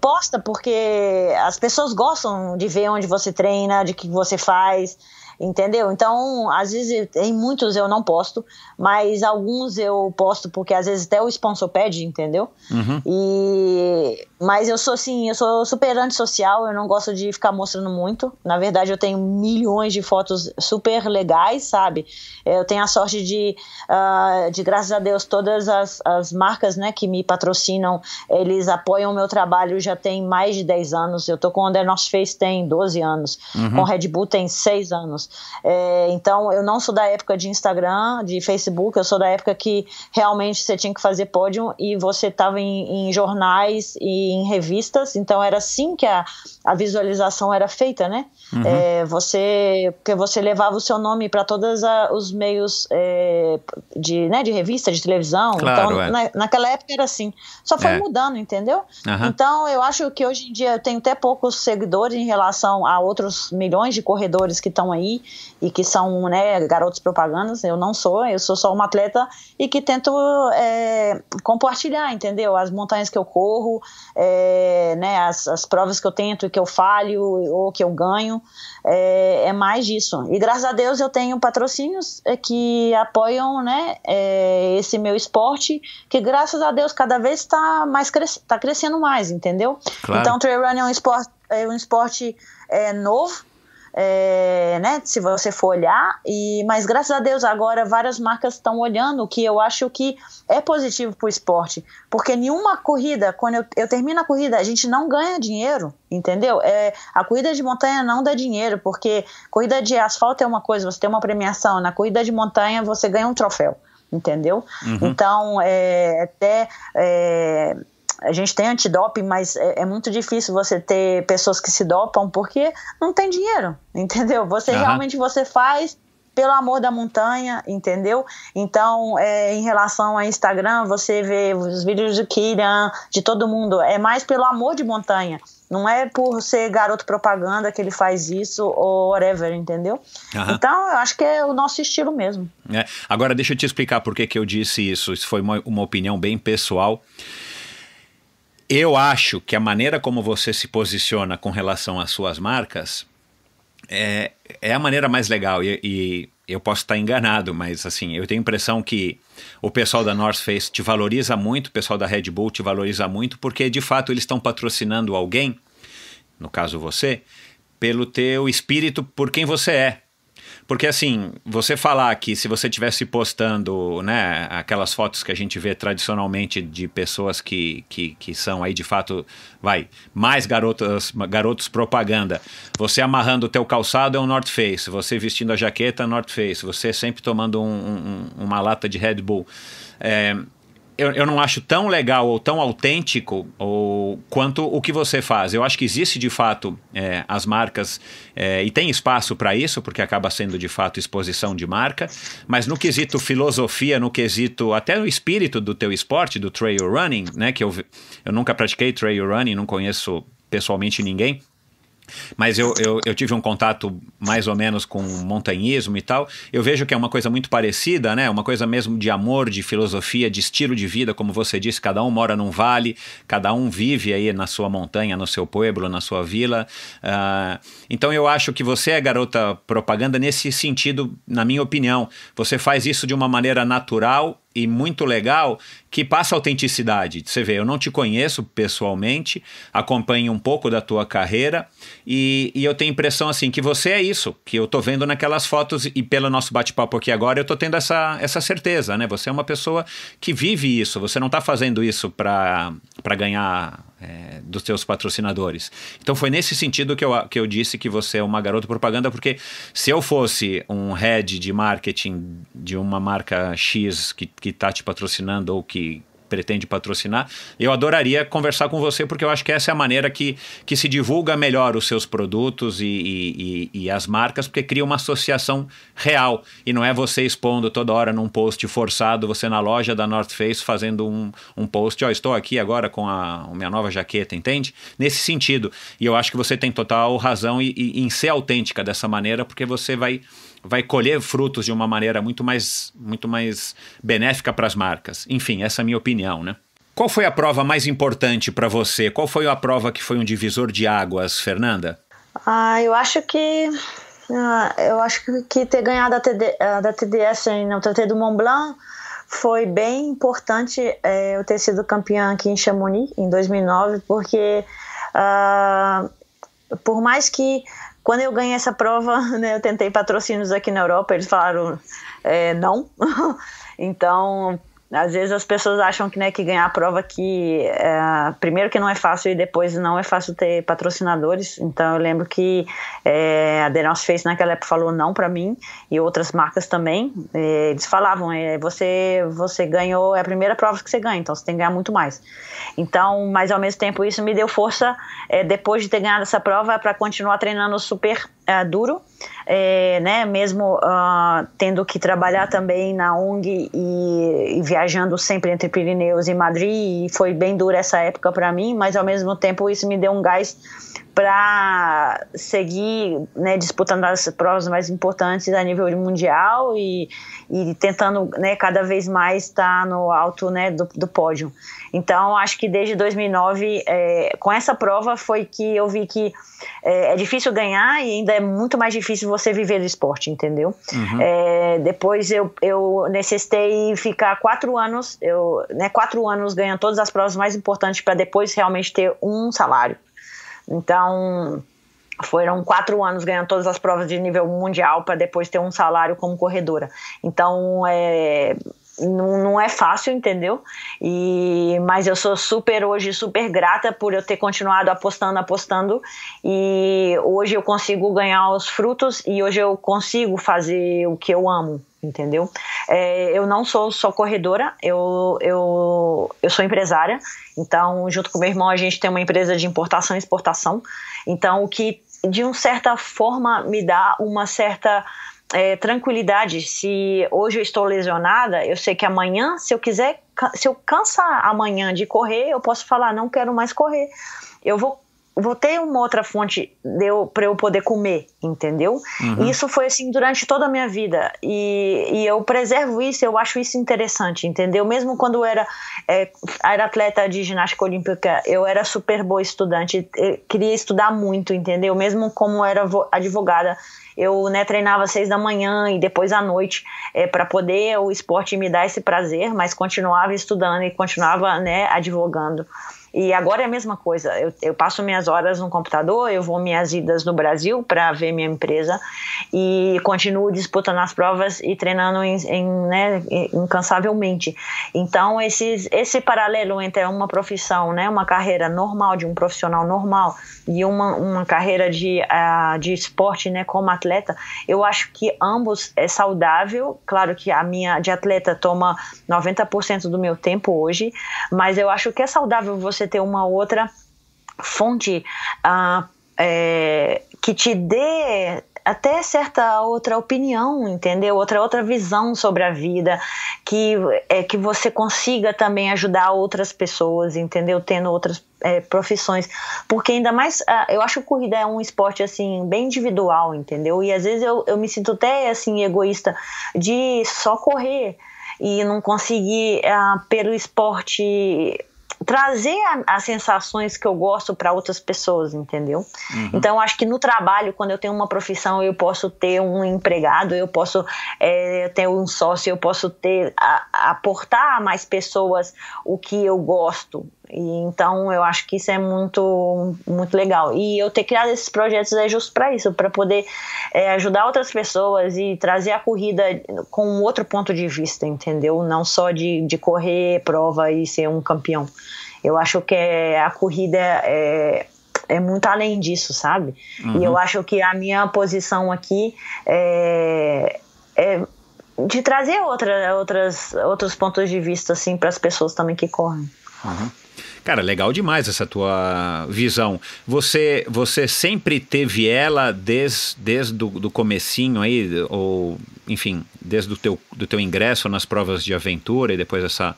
posta porque as pessoas gostam de ver onde você treina, de que você faz entendeu? Então, às vezes, em muitos eu não posto, mas alguns eu posto porque às vezes até o sponsor pede, entendeu? Uhum. E mas eu sou assim, eu sou super antissocial, eu não gosto de ficar mostrando muito. Na verdade, eu tenho milhões de fotos super legais, sabe? Eu tenho a sorte de, uh, de graças a Deus, todas as, as marcas né, que me patrocinam, eles apoiam o meu trabalho já tem mais de 10 anos. Eu tô com o Undernos Face tem 12 anos, uhum. com Red Bull tem 6 anos. É, então, eu não sou da época de Instagram, de Facebook, eu sou da época que realmente você tinha que fazer pódio e você tava em, em jornais e em revistas, então era assim que a, a visualização era feita, né? Uhum. É, você, porque você levava o seu nome para todos os meios é, de, né, de revista, de televisão. Então claro, então, na, naquela época era assim. Só foi é. mudando, entendeu? Uhum. Então, eu acho que hoje em dia eu tenho até poucos seguidores em relação a outros milhões de corredores que estão aí e que são né, garotos propagandas. Eu não sou, eu sou só uma atleta e que tento é, compartilhar, entendeu? As montanhas que eu corro, é, é, né, as, as, provas que eu tento e que eu falho ou que eu ganho, é, é, mais disso. E graças a Deus eu tenho patrocínios é, que apoiam né, é, esse meu esporte, que graças a Deus cada vez está mais cres tá crescendo mais, entendeu? Claro. Então, trail running é, é um esporte, um é, esporte novo, é, né, se você for olhar, e, mas graças a Deus agora várias marcas estão olhando, o que eu acho que é positivo para o esporte, porque nenhuma corrida, quando eu, eu, termino a corrida, a gente não ganha dinheiro, entendeu? É, a corrida de montanha não dá dinheiro, porque corrida de asfalto é uma coisa, você tem uma premiação, na corrida de montanha você ganha um troféu entendeu? Uhum. Então, é, até é, a gente tem antidoping, mas é, é, muito difícil você ter pessoas que se dopam porque não tem dinheiro, entendeu? Você uhum. realmente você faz pelo amor da montanha, entendeu? Então, é, em relação a Instagram, você vê os vídeos do Kiran, de todo mundo, é mais pelo amor de montanha. Não é por ser garoto propaganda que ele faz isso ou whatever, entendeu? Então, eu acho que é o nosso estilo mesmo. É. Agora, deixa eu te explicar por que, que eu disse isso. Isso foi uma, uma opinião bem pessoal. Eu acho que a maneira como você se posiciona com relação às suas marcas é, é a maneira mais legal. E, e eu posso estar enganado, mas assim, eu tenho a impressão que o pessoal da North Face te valoriza muito, o pessoal da Red Bull te valoriza muito, porque de fato eles estão patrocinando alguém, no caso você, pelo teu espírito, por quem você é. Porque assim, você falar que se você tivesse postando, né, aquelas fotos que a gente vê tradicionalmente de pessoas que, que, que são aí de fato, vai, mais garotas, garotos propaganda. Você amarrando o teu calçado é um North Face, você vestindo a jaqueta é North Face, você sempre tomando um, um, uma lata de Red Bull. É, eu, eu não acho tão legal ou tão autêntico ou, quanto o que você faz. Eu acho que existe de fato é, as marcas é, e tem espaço para isso, porque acaba sendo de fato exposição de marca, mas no quesito filosofia, no quesito até o espírito do teu esporte, do trail running, né? Que eu, eu nunca pratiquei trail running, não conheço pessoalmente ninguém mas eu, eu, eu, tive um contato mais ou menos com montanhismo e tal. Eu vejo que é uma coisa muito parecida, né? Uma coisa mesmo de amor, de filosofia, de estilo de vida, como você disse, cada um mora num vale, cada um vive aí na sua montanha, no seu pueblo, na sua vila. Uh, então eu acho que você é garota propaganda nesse sentido, na minha opinião. Você faz isso de uma maneira natural e muito legal que passa autenticidade. Você vê, eu não te conheço pessoalmente, acompanho um pouco da tua carreira e, e eu tenho a impressão assim que você é isso, que eu tô vendo naquelas fotos e pelo nosso bate-papo aqui agora eu tô tendo essa, essa certeza, né? Você é uma pessoa que vive isso, você não tá fazendo isso para ganhar é, dos seus patrocinadores. Então foi nesse sentido que eu, que eu disse que você é uma garota propaganda, porque se eu fosse um head de marketing de uma marca X que está te patrocinando ou que, pretende patrocinar, eu adoraria conversar com você, porque eu acho que essa é a maneira que, que se divulga melhor os seus produtos e, e, e, e as marcas, porque cria uma associação real. E não é você expondo toda hora num post forçado, você na loja da North Face fazendo um, um post, ó, oh, estou aqui agora com a, a minha nova jaqueta, entende? Nesse sentido. E eu acho que você tem total razão e, em ser autêntica dessa maneira, porque você vai vai colher frutos de uma maneira muito mais, muito mais benéfica para as marcas. Enfim, essa é a minha opinião, né? Qual foi a prova mais importante para você? Qual foi a prova que foi um divisor de águas, Fernanda? Ah, eu acho que ah, eu acho que ter ganhado a, TD, da TDS no TT do Mont Blanc foi bem importante é, eu ter sido campeã aqui em Chamonix em 2009, porque ah, por mais que quando eu ganhei essa prova, né, eu tentei patrocínios aqui na Europa, eles falaram é, não. então, às vezes as pessoas acham que, né, que ganhar a prova que é, primeiro que não é fácil e depois não é fácil ter patrocinadores. Então eu lembro que é, a Denoss fez naquela época falou não para mim e outras marcas também. É, eles falavam, é, você você ganhou é a primeira prova que você ganha, então você tem que ganhar muito mais. Então, mas ao mesmo tempo isso me deu força é, depois de ter ganhado essa prova para continuar treinando super é, duro é, né, mesmo uh, tendo que trabalhar também na ONG e, e, viajando sempre entre Pirineus e Madrid, e foi bem dura essa época para mim, mas ao mesmo tempo isso me deu um gás para seguir né, disputando as provas mais importantes a nível mundial e, e tentando né, cada vez mais estar tá no alto né, do, do, pódio. Então, acho que desde 2009, é, com essa prova, foi que eu vi que é, é, difícil ganhar e ainda é muito mais difícil você viver do esporte, entendeu? Uhum. É, depois eu, eu necessitei ficar quatro anos, eu, né, quatro anos ganhando todas as provas mais importantes para depois realmente ter um salário. Então, foram quatro anos ganhando todas as provas de nível mundial para depois ter um salário como corredora. Então, é, não, não é fácil, entendeu? E, mas eu sou super hoje, super grata por eu ter continuado apostando, apostando. E hoje eu consigo ganhar os frutos e hoje eu consigo fazer o que eu amo, entendeu? É, eu não sou só corredora, eu, eu, eu sou empresária. Então, junto com meu irmão, a gente tem uma empresa de importação e exportação. Então, o que de uma certa forma me dá uma certa é, tranquilidade. Se hoje eu estou lesionada, eu sei que amanhã, se eu quiser, se eu cansar amanhã de correr, eu posso falar não quero mais correr. Eu vou vou ter uma outra fonte para eu poder comer, entendeu? Uhum. Isso foi assim durante toda a minha vida e, e, eu preservo isso, eu acho isso interessante, entendeu? Mesmo quando eu era, é, era atleta de ginástica olímpica, eu era super boa estudante, queria estudar muito, entendeu? Mesmo como era advogada, eu né, treinava às seis da manhã e depois à noite é, para poder o esporte me dar esse prazer, mas continuava estudando e continuava né, advogando. E agora é a mesma coisa. Eu, eu, passo minhas horas no computador, eu vou minhas idas no Brasil para ver minha empresa e continuo disputando as provas e treinando em, em, né, incansavelmente. Então, esses, esse paralelo entre uma profissão, né, uma carreira normal, de um profissional normal, e uma, uma carreira de, uh, de esporte né, como atleta, eu acho que ambos é saudável. Claro que a minha de atleta toma 90% do meu tempo hoje, mas eu acho que é saudável você você ter uma outra fonte ah, é, que te dê até certa outra opinião, entendeu? Outra outra visão sobre a vida, que é que você consiga também ajudar outras pessoas, entendeu? Tendo outras é, profissões, porque ainda mais ah, eu acho que corrida é um esporte assim bem individual, entendeu? E às vezes eu, eu me sinto até assim egoísta de só correr e não conseguir ah, pelo esporte trazer a, as sensações que eu gosto para outras pessoas, entendeu? Uhum. Então, acho que no trabalho, quando eu tenho uma profissão, eu posso ter um empregado, eu posso é, ter um sócio, eu posso ter a, aportar a mais pessoas o que eu gosto, e então eu acho que isso é muito muito legal. E eu ter criado esses projetos é justo para isso, para poder é, ajudar outras pessoas e trazer a corrida com um outro ponto de vista, entendeu? Não só de, de correr prova e ser um campeão. Eu acho que é, a corrida é, é muito além disso, sabe? Uhum. E eu uhum. acho que a minha posição aqui é, é de trazer outra, outras, outros pontos de vista assim para as pessoas também que correm. Uhum. Cara, legal demais essa tua visão. Você, você sempre teve ela desde, desde do, comecinho aí, ou enfim, desde o teu, do teu ingresso nas provas de aventura e depois essa,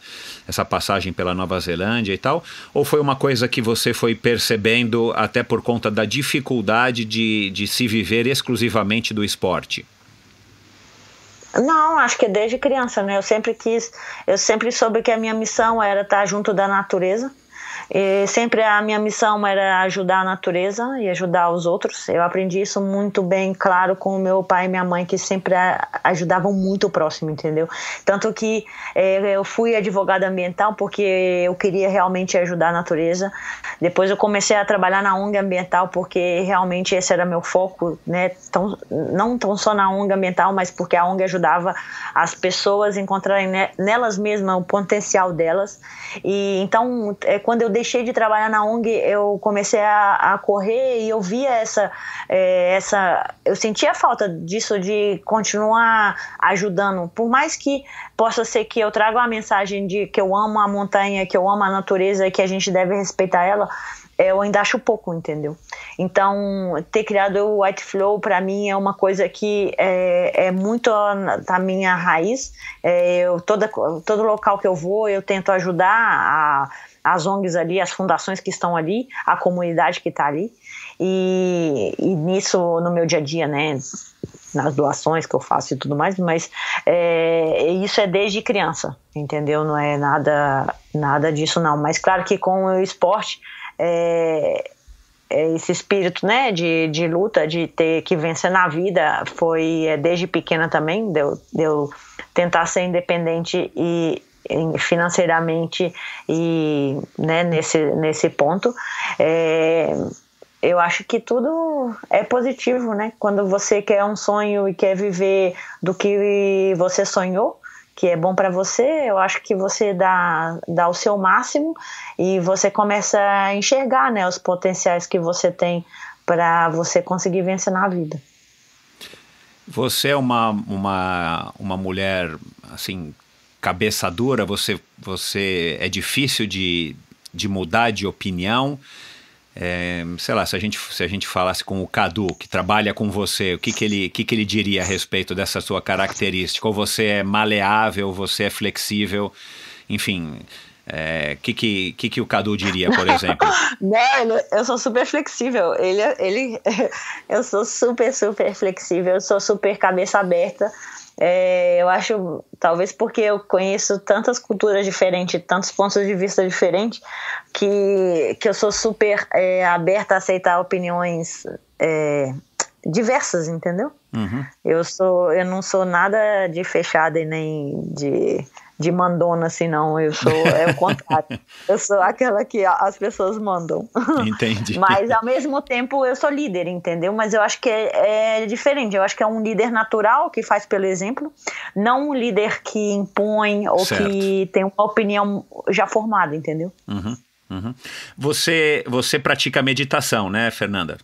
essa passagem pela Nova Zelândia e tal? Ou foi uma coisa que você foi percebendo até por conta da dificuldade de, de se viver exclusivamente do esporte? Não, acho que desde criança, né? Eu sempre quis, eu sempre soube que a minha missão era estar junto da natureza. E sempre a minha missão era ajudar a natureza e ajudar os outros. Eu aprendi isso muito bem, claro, com o meu pai e minha mãe, que sempre ajudavam muito o próximo, entendeu? Tanto que eh, eu fui advogada ambiental porque eu queria realmente ajudar a natureza. Depois eu comecei a trabalhar na ONG ambiental porque realmente esse era meu foco, né? Tão, não tão só na ONG ambiental, mas porque a ONG ajudava as pessoas a encontrarem nelas mesmas o potencial delas. E então, é, quando eu deixei de trabalhar na ONG, eu comecei a, a correr e eu via essa, é, essa. Eu sentia falta disso, de continuar ajudando. Por mais que possa ser que eu traga a mensagem de que eu amo a montanha, que eu amo a natureza, que a gente deve respeitar ela, eu ainda acho pouco, entendeu? Então, ter criado o White Flow para mim é uma coisa que é, é muito da minha raiz. É, eu, toda, todo local que eu vou, eu tento ajudar a as ONGs ali, as fundações que estão ali, a comunidade que está ali. E, e, nisso, no meu dia a dia, né, nas doações que eu faço e tudo mais, mas é, isso é desde criança, entendeu? Não é nada, nada disso, não. Mas claro que com o esporte. É, é esse espírito né, de, de luta, de ter que vencer na vida, foi é, desde pequena também, deu, deu tentar ser independente e financeiramente e né, nesse, nesse ponto. É, eu acho que tudo é positivo, né? Quando você quer um sonho e quer viver do que você sonhou, que é bom para você, eu acho que você dá, dá o seu máximo e você começa a enxergar né, os potenciais que você tem para você conseguir vencer na vida. Você é uma, uma, uma mulher assim cabeça dura, você, você é difícil de, de mudar de opinião. É, sei lá, se a, gente, se a gente falasse com o Cadu, que trabalha com você, o que, que, ele, que, que ele diria a respeito dessa sua característica? Ou você é maleável, você é flexível, enfim. O é, que, que, que, que, o Cadu diria, por exemplo? Não, eu sou super flexível. Ele, é, ele, eu sou super, super flexível. Eu sou super cabeça aberta. É, eu acho, talvez porque eu conheço tantas culturas diferentes, tantos pontos de vista diferentes, que, que eu sou super é, aberta a aceitar opiniões é, diversas, entendeu? Uhum. Eu sou, eu não sou nada de fechada e nem de de mandona assim, não. Eu sou, é o contrário. eu sou aquela que as pessoas mandam. Entendi. Mas ao mesmo tempo eu sou líder, entendeu? Mas eu acho que é, é, diferente. Eu acho que é um líder natural que faz pelo exemplo, não um líder que impõe ou certo. que tem uma opinião já formada, entendeu? Uhum, uhum. Você, você pratica meditação, né, Fernanda?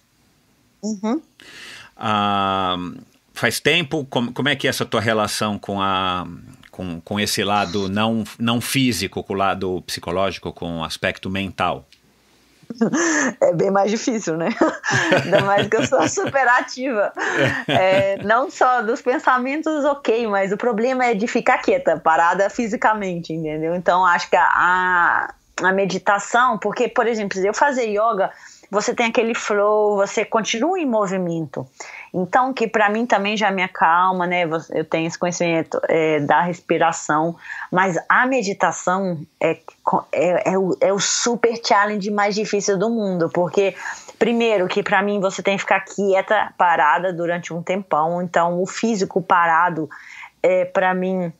Uhum. Ah, faz tempo? Como, como é que é essa tua relação com a com, com esse lado não, não físico, com o lado psicológico, com o aspecto mental? É bem mais difícil, né? Ainda mais que eu sou super É, não só dos pensamentos, ok, mas o problema é de ficar quieta, parada fisicamente, entendeu? Então acho que a, a meditação, porque, por exemplo, eu fazer yoga, você tem aquele flow, você continua em movimento. Então, que para mim também já me acalma, né? Eu tenho esse conhecimento é, da respiração, mas a meditação é, é, é, o, é o super challenge mais difícil do mundo, porque Primeiro, que para mim você tem que ficar quieta, parada durante um tempão. Então, o físico parado, é, para mim,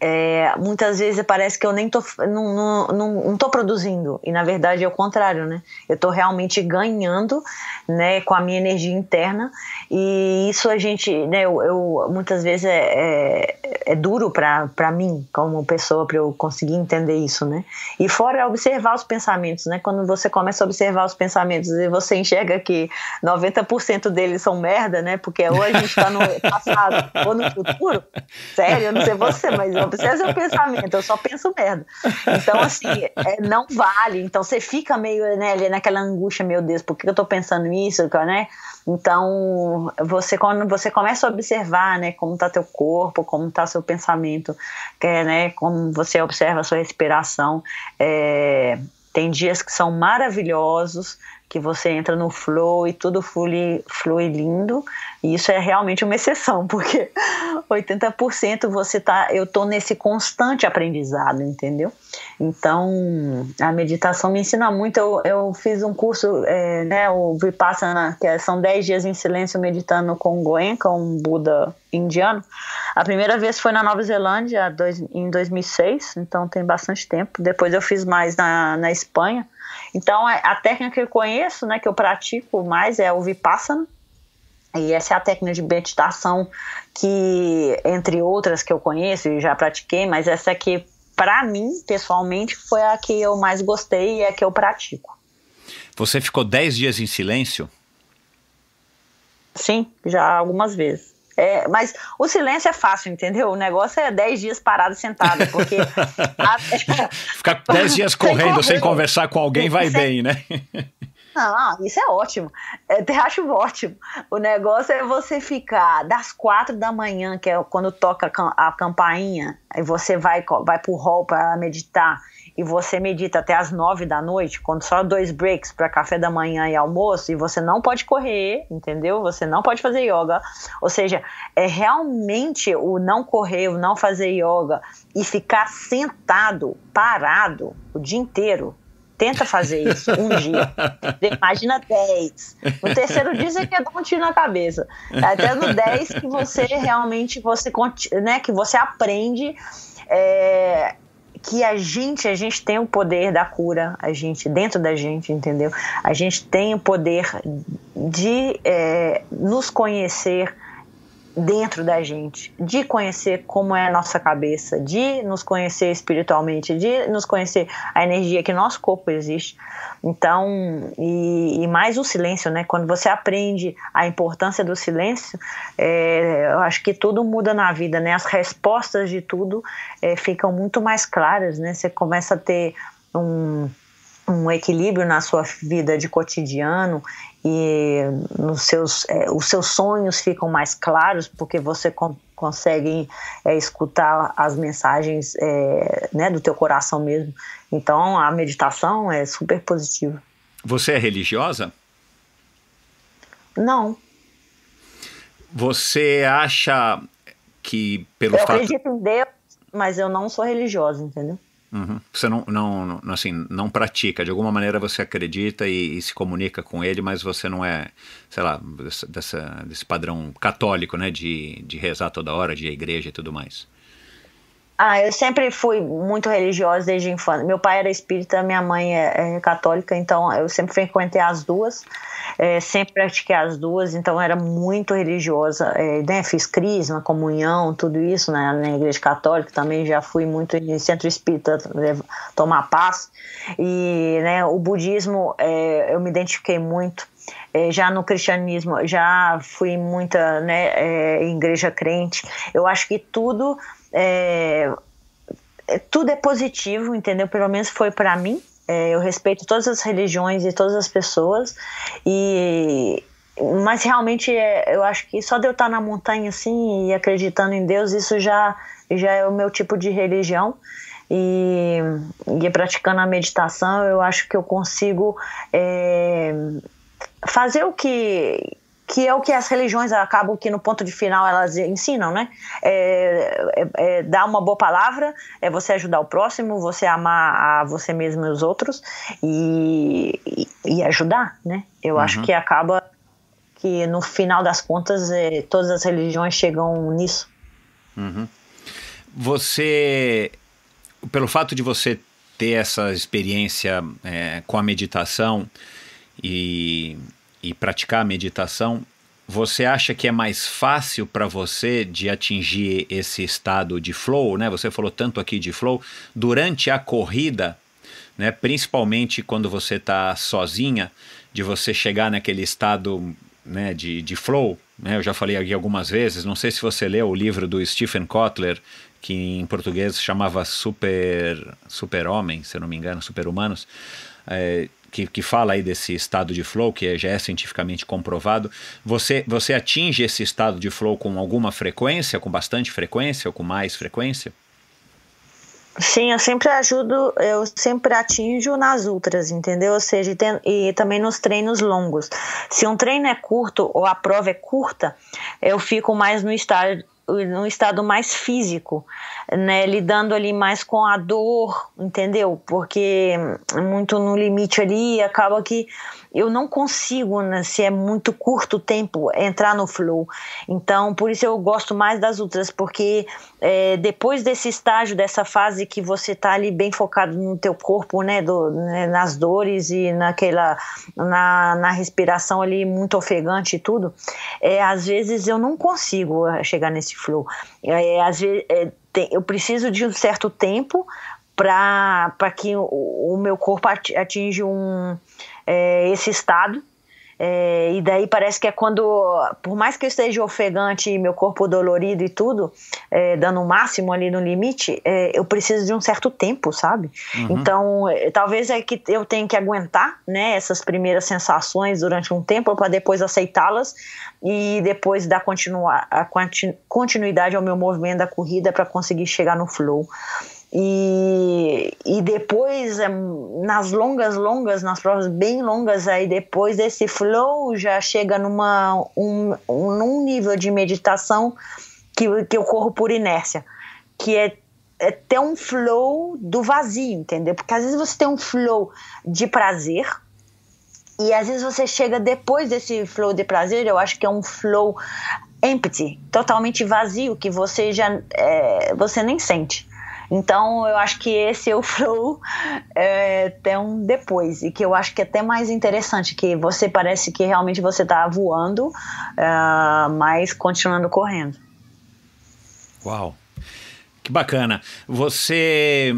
é, muitas vezes parece que eu nem tô, não, não, não, não tô produzindo, e na verdade é o contrário, né? Eu tô realmente ganhando, né, com a minha energia interna, e isso a gente, né, eu, eu muitas vezes é, é é duro para mim, como pessoa, para eu conseguir entender isso, né? E fora observar os pensamentos, né? Quando você começa a observar os pensamentos e você enxerga que 90% deles são merda, né? Porque hoje a gente está no passado ou no futuro. Sério, eu não sei você, mas eu observo o pensamento, eu só penso merda. Então, assim, é, não vale. Então, você fica meio né, naquela angústia, meu Deus, por que eu estou pensando isso, né? Então, você quando você começa a observar, né, como está teu corpo, como está seu pensamento, é, né, como você observa a sua respiração, é, tem dias que são maravilhosos, que você entra no flow e tudo flui, flui lindo. E isso é realmente uma exceção, porque 80% você tá, eu tô nesse constante aprendizado, entendeu? Então, a meditação me ensina muito. Eu, eu fiz um curso, é, né, o Vipassana, que é, são 10 dias em silêncio meditando com Goenka, um Buda indiano. A primeira vez foi na Nova Zelândia, dois, em 2006, então tem bastante tempo. Depois eu fiz mais na, na Espanha então, é a técnica que eu conheço, né, que eu pratico mais é o Vipassana. E essa é a técnica de meditação que, entre outras que eu conheço e já pratiquei, mas essa aqui, para mim, pessoalmente, foi a que eu mais gostei e é a que eu pratico. Você ficou 10 dias em silêncio? Sim, já algumas vezes. É, mas o silêncio é fácil, entendeu? O negócio é 10 dias parado, sentado, porque. Ficar 10 dias correndo sem, sem, conversar com alguém vai sem... bem, né? Não, isso é ótimo. É, eu acho ótimo. O negócio é você ficar das quatro da manhã, que é quando toca a campainha, aí você vai, vai pro hall para meditar e você medita até as nove da noite, quando só dois breaks para café da manhã e almoço, e você não pode correr, entendeu? Você não pode fazer yoga. Ou seja, é realmente o não correr, o não fazer yoga e ficar sentado, parado o dia inteiro, Tenta fazer isso um dia. Imagina 10. No terceiro dia você quer dar um tiro na cabeça. Até no 10 que você realmente você, né, que você aprende é, que a gente, a gente tem o poder da cura, a gente, dentro da gente, entendeu? A gente tem o poder de é, nos conhecer, dentro da gente, de conhecer como é a nossa cabeça, de nos conhecer espiritualmente, de nos conhecer a energia que nosso corpo existe. Então, e, e mais o silêncio, né? Quando você aprende a importância do silêncio, é, eu acho que tudo muda na vida, né? As respostas de tudo é, ficam muito mais claras, né? Você começa a ter um um equilíbrio na sua vida de cotidiano e nos seus, é, os seus sonhos ficam mais claros porque você con consegue é, escutar as mensagens é, né, do teu coração mesmo. Então a meditação é super positiva. Você é religiosa? Não. Você acha que pelo eu fato... acredito em Deus, mas eu não sou religiosa, entendeu? Uhum. Você não, não, não, assim, não pratica. De alguma maneira você acredita e, e, se comunica com ele, mas você não é, sei lá, dessa, desse padrão católico, né? De, de rezar toda hora, de ir à igreja e tudo mais. Ah, eu sempre fui muito religiosa desde a infância. Meu pai era espírita, minha mãe é, é católica, então eu sempre frequentei as duas, é, sempre pratiquei as duas, então era muito religiosa. É, né? Fiz crisma, comunhão, tudo isso né? na igreja católica também. Já fui muito em centro espírita né, tomar paz. E né, o budismo, é, eu me identifiquei muito é, já no cristianismo, já fui muita né, é, igreja crente. Eu acho que tudo é, é, tudo é positivo, entendeu? Pelo menos foi para mim. É, eu respeito todas as religiões e todas as pessoas e mas realmente é, eu acho que só de eu estar na montanha assim e acreditando em Deus isso já já é o meu tipo de religião e, e praticando a meditação eu acho que eu consigo é, fazer o que que é o que as religiões acabam que no ponto de final elas ensinam, né? É, é, é dar uma boa palavra, é você ajudar o próximo, você amar a você mesmo e os outros e, e, e ajudar, né? Eu uhum. acho que acaba que no final das contas é, todas as religiões chegam nisso. Uhum. Você, pelo fato de você ter essa experiência é, com a meditação e e praticar a meditação, você acha que é mais fácil para você de atingir esse estado de flow, né? Você falou tanto aqui de flow durante a corrida, né? Principalmente quando você está sozinha, de você chegar naquele estado, né? De, de flow. Né? Eu já falei aqui algumas vezes. Não sei se você leu o livro do Stephen Kotler que em português chamava super super homem, se eu não me engano, super humanos. É, que, que fala aí desse estado de flow, que já é cientificamente comprovado, você, você atinge esse estado de flow com alguma frequência, com bastante frequência ou com mais frequência? Sim, eu sempre ajudo, eu sempre atinjo nas ultras, entendeu? Ou seja, e, tem, e também nos treinos longos. Se um treino é curto ou a prova é curta, eu fico mais no estado num estado mais físico, né? Lidando ali mais com a dor, entendeu? Porque é muito no limite ali, acaba que eu não consigo, né, se é muito curto o tempo, entrar no flow. Então, por isso eu gosto mais das outras porque é, depois desse estágio, dessa fase que você está ali bem focado no teu corpo, né, do, né, nas dores e naquela, na, na respiração ali muito ofegante e tudo, é, às vezes eu não consigo é, chegar nesse flow. É, às vezes, é, tem, eu preciso de um certo tempo para que o, o, meu corpo atinja um, é, esse estado. É, e daí parece que é quando, por mais que eu esteja ofegante e meu corpo dolorido e tudo, é, dando o um máximo ali no limite, é, eu preciso de um certo tempo, sabe? Uhum. Então, é, talvez é que eu tenho que aguentar, né, essas primeiras sensações durante um tempo para depois aceitá-las e depois dar continuar, a continu, continuidade ao meu movimento da corrida para conseguir chegar no flow. E, e depois, eh, nas longas, longas, nas provas bem longas, aí depois desse flow já chega numa, um, num nível de meditação que, que eu corro por inércia, que é é ter um flow do vazio, entendeu? Porque às vezes você tem um flow de prazer e às vezes você chega depois desse flow de prazer, eu acho que é um flow empty, totalmente vazio que você já é, você nem sente. Então eu acho que esse é o flow é até um depois e que eu acho que é até mais interessante que você parece que realmente você está voando, uh, mas continuando correndo. Uau, que bacana! Você,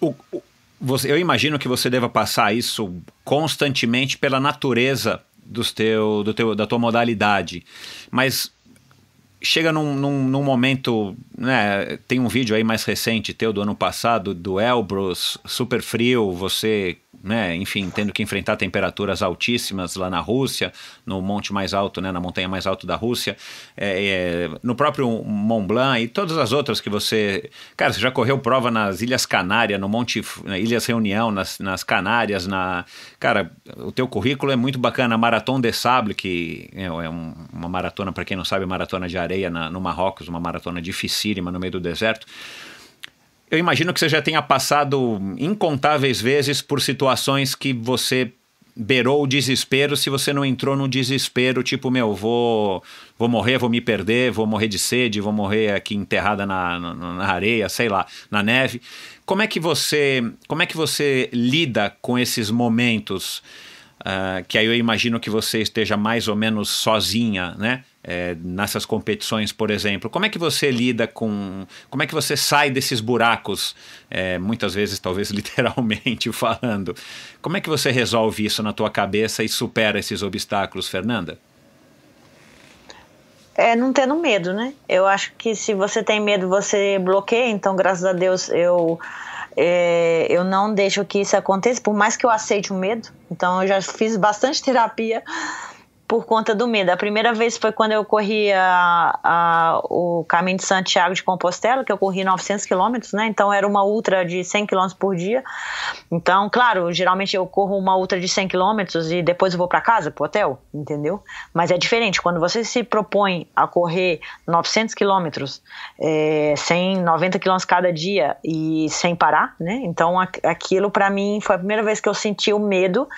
o, o, você, eu imagino que você deva passar isso constantemente pela natureza dos teu, do teu, da tua modalidade, mas chega num, num, num, momento, né? Tem um vídeo aí mais recente teu do ano passado, do Elbrus, super frio, você né? Enfim, tendo que enfrentar temperaturas altíssimas lá na Rússia, no monte mais alto, né? Na montanha mais alta da Rússia, é, é, no próprio Mont Blanc e todas as outras que você, cara, você já correu prova nas Ilhas Canárias, no Monte, na né, Ilhas Reunião, nas, nas Canárias, na, cara, o teu currículo é muito bacana, Maratona de Sable que é, é um, uma maratona para quem não sabe, maratona de areia na, no Marrocos, uma maratona dificílima no meio do deserto. Eu imagino que você já tenha passado incontáveis vezes por situações que você beirou o desespero se você não entrou no desespero, tipo, meu, vou, vou morrer, vou me perder, vou morrer de sede, vou morrer aqui enterrada na, na, na, areia, sei lá, na neve. Como é que você, como é que você lida com esses momentos uh, que aí eu imagino que você esteja mais ou menos sozinha, né? é, nessas competições, por exemplo? Como é que você lida com. Como é que você sai desses buracos, é, muitas vezes, talvez literalmente falando? Como é que você resolve isso na tua cabeça e supera esses obstáculos, Fernanda? É não tendo medo, né? Eu acho que se você tem medo, você bloqueia. Então, graças a Deus, eu é, eu não deixo que isso aconteça, por mais que eu aceite o medo. Então, eu já fiz bastante terapia por conta do medo. A primeira vez foi quando eu corri a, a, o caminho de Santiago de Compostela, que eu corri 900 quilômetros, né? Então era uma ultra de 100 quilômetros por dia. Então, claro, geralmente eu corro uma ultra de 100 quilômetros e depois eu vou para casa, pro hotel, entendeu? Mas é diferente. Quando você se propõe a correr 900 quilômetros, é, 90 quilômetros cada dia e sem parar, né? Então aquilo para mim foi a primeira vez que eu senti o medo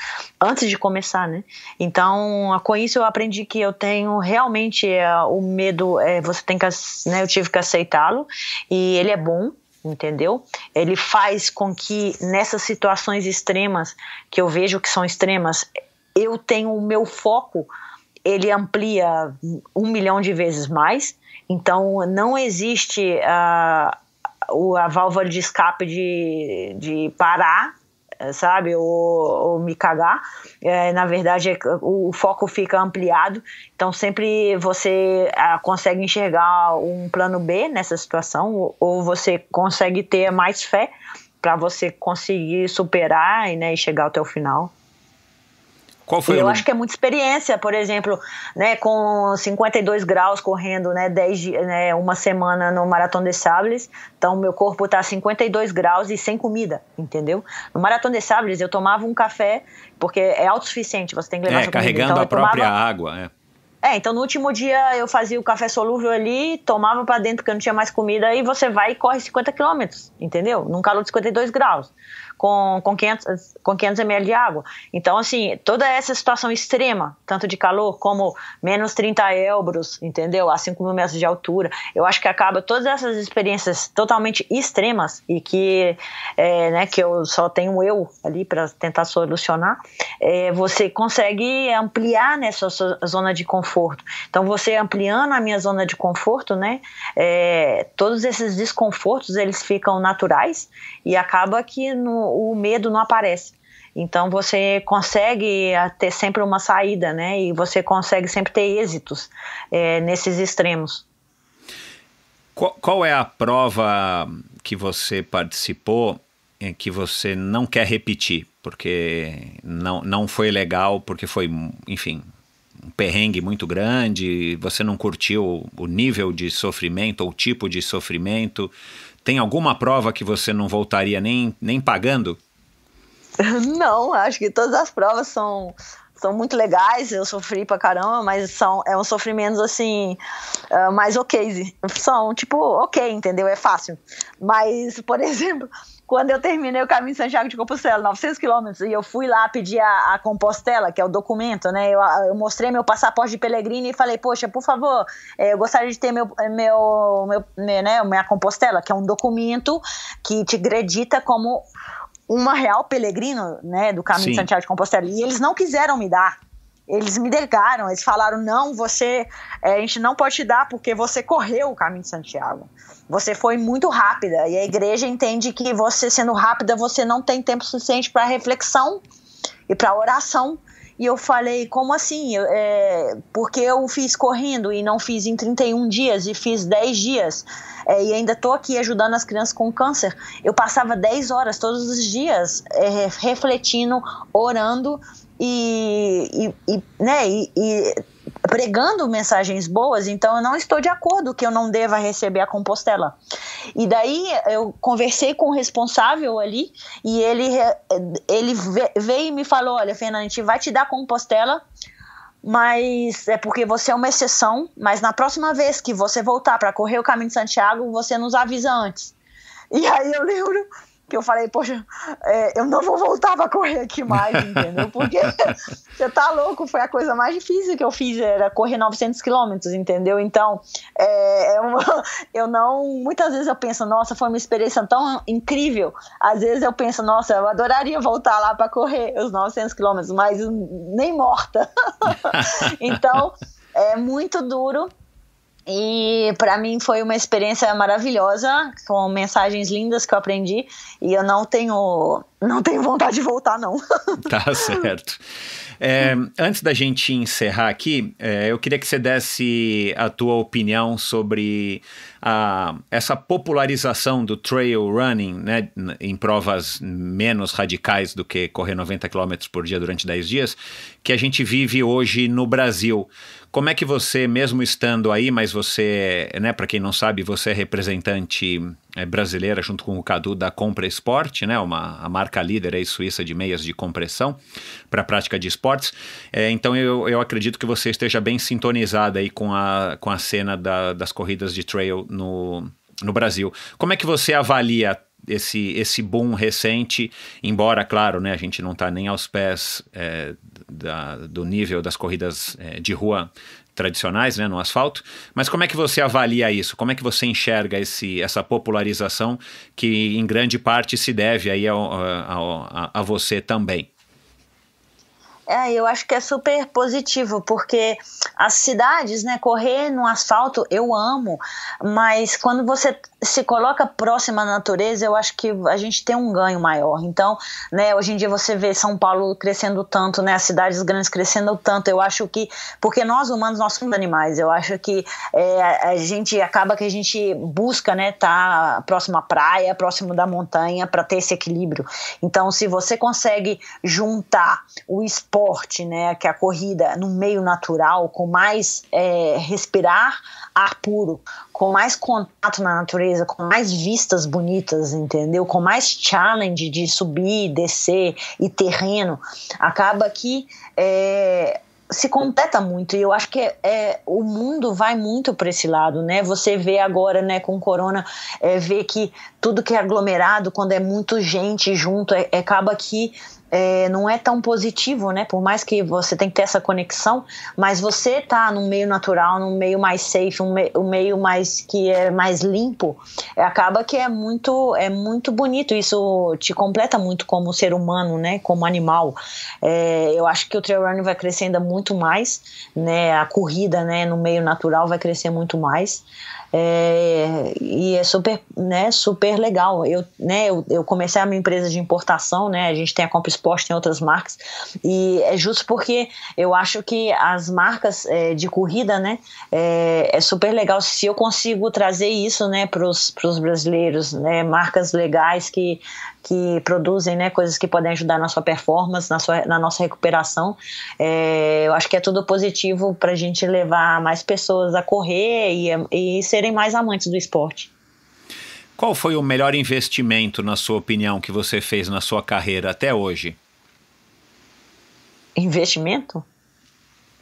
antes de começar, né? Então, com isso eu aprendi que eu tenho realmente eh, o medo, é, você tem que, né, eu tive que aceitá-lo e ele é bom, entendeu? Ele faz com que nessas situações extremas que eu vejo que são extremas, eu tenho o meu foco, ele amplia um milhão de vezes mais. Então, não existe a ah, a válvula de escape de, de parar sabe? Ou, ou me cagar. É, na verdade, é o, o, foco fica ampliado. Então, sempre você a, ah, consegue enxergar um plano B nessa situação, ou, ou você consegue ter mais fé para você conseguir superar né, e chegar até o final. Qual foi? eu acho que é muita experiência, por exemplo, né, com 52 graus correndo, né, 10, né, uma semana no Maratona de Sables, então meu corpo tá 52 graus e sem comida, entendeu? No Maratona de Sables eu tomava um café, porque é autossuficiente, você tem que levar é, carregando então, a própria tomava... água, é. É, então no último dia eu fazia o café solúvel ali, tomava para dentro porque eu não tinha mais comida, e você vai e corre 50 quilômetros, entendeu? Num calor de 52 graus com, com, 500, com 500 ml de água. Então, assim, toda essa situação extrema, tanto de calor como menos 30 elbrus entendeu? A 5 mil metros de altura, eu acho que acaba todas essas experiências totalmente extremas e que, é, né, que eu só tenho eu ali para tentar solucionar, é, você consegue ampliar nessa né, sua zona de conforto. Então, você ampliando a minha zona de conforto, né, é, todos esses desconfortos, eles ficam naturais e acaba que no, o medo não aparece. Então você consegue eh, ter sempre uma saída, né? E você consegue sempre ter êxitos é, nesses extremos. Qual, qual, é a prova que você participou em eh, que você não quer repetir? Porque não, não foi legal, porque foi, enfim, um perrengue muito grande, você não curtiu o nível de sofrimento ou o tipo de sofrimento. Tem alguma prova que você não voltaria nem, nem pagando? Não, acho que todas as provas são, são muito legais. Eu sofri pra caramba, mas são é um sofrimento assim, uh, mais ok. São tipo, ok, entendeu? É fácil. Mas, por exemplo, quando eu terminei o caminho de Santiago de Compostela, 900 quilômetros, e eu fui lá pedir a, a, Compostela, que é o documento, né? Eu, eu mostrei meu passaporte de Pelegrino e falei, poxa, por favor, é, eu gostaria de ter meu, meu, meu, meu né, minha Compostela, que é um documento que te acredita como uma real Pelegrino, né, do caminho Sim. de Santiago de Compostela. E eles não quiseram me dar. Eles me negaram, eles falaram: não, você, é, a gente não pode te dar porque você correu o caminho de Santiago. Você foi muito rápida e a igreja entende que você sendo rápida você não tem tempo suficiente para reflexão e para oração. E eu falei, como assim? É, porque eu fiz correndo e não fiz em 31 dias e fiz 10 dias. É, e ainda estou aqui ajudando as crianças com câncer. Eu passava 10 horas todos os dias é, refletindo, orando e, e, e né, e, e pregando mensagens boas, então eu não estou de acordo que eu não deva receber a Compostela. E daí eu conversei com o responsável ali e ele, ele veio e me falou: Olha, Fernanda, a gente vai te dar Compostela, mas é porque você é uma exceção. Mas na próxima vez que você voltar para correr o caminho de Santiago, você nos avisa antes. E aí eu lembro que eu falei, poxa, é, eu não vou voltar para correr aqui mais, entendeu? Porque você tá louco, foi a coisa mais difícil que eu fiz, era correr 900 quilômetros, entendeu? Então, é, eu, é eu não, muitas vezes eu penso, nossa, foi uma experiência tão incrível, às vezes eu penso, nossa, eu adoraria voltar lá para correr os 900 quilômetros, mas nem morta. então, é muito duro, e para mim foi uma experiência maravilhosa, com mensagens lindas que eu aprendi, e eu não tenho não tenho vontade de voltar não. Tá certo. É, antes da gente encerrar aqui, é, eu queria que você desse a tua opinião sobre a, essa popularização do trail running, né, em provas menos radicais do que correr 90 km por dia durante 10 dias, que a gente vive hoje no Brasil. Como é que você, mesmo estando aí, mas você, né, para quem não sabe, você é representante eh, brasileira junto com o Cadu da Compra Esporte, né, uma, a marca líder aí suíça de meias de compressão para prática de esportes. É, então eu, eu acredito que você esteja bem sintonizada aí com a, com a cena da, das corridas de trail no, no Brasil. Como é que você avalia esse, esse boom recente, embora, claro, né, a gente não está nem aos pés é, da, do nível das corridas é, de rua tradicionais, né, no asfalto. Mas como é que você avalia isso? Como é que você enxerga esse, essa popularização que em grande parte se deve aí ao, ao, a, a você também? É, eu acho que é super positivo, porque as cidades, né, correr no asfalto eu amo, mas quando você se coloca próxima à natureza, eu acho que a gente tem um ganho maior. Então, né, hoje em dia você vê São Paulo crescendo tanto, né, as cidades grandes crescendo tanto, eu acho que, porque nós humanos, nós somos animais, eu acho que é, a gente acaba que a gente busca, né, tá próximo à praia, próximo da montanha, para ter esse equilíbrio. Então, se você consegue juntar o esporte né, que é a corrida no meio natural, com mais é, respirar ar puro, com mais contato na natureza, com mais vistas bonitas, entendeu? Com mais challenge de subir, descer e terreno, acaba que é, se completa muito e eu acho que é, é o mundo vai muito para esse lado, né? Você vê agora, né, com corona, é, vê que tudo que é aglomerado, quando é muito gente junto, é, acaba que é, não é tão positivo, né? Por mais que você tem que ter essa conexão, mas você tá num meio natural, num meio mais safe, um, me, um meio mais que é mais limpo, é, acaba que é muito é muito bonito. Isso te completa muito como ser humano, né? Como animal. É, eu acho que o trail running vai crescer ainda muito mais, né? A corrida, né? No meio natural vai crescer muito mais. É, e é super, né, super legal. Eu, né, eu, eu, comecei a minha empresa de importação, né, a gente tem a compra exposta em outras marcas, e é justo porque eu acho que as marcas é, de corrida, né, é, é, super legal se eu consigo trazer isso, né, para os brasileiros, né, marcas legais que que produzem né, coisas que podem ajudar na sua performance, na, sua, na nossa recuperação. É, eu acho que é tudo positivo para a gente levar mais pessoas a correr e, e serem mais amantes do esporte. Qual foi o melhor investimento, na sua opinião, que você fez na sua carreira até hoje? Investimento?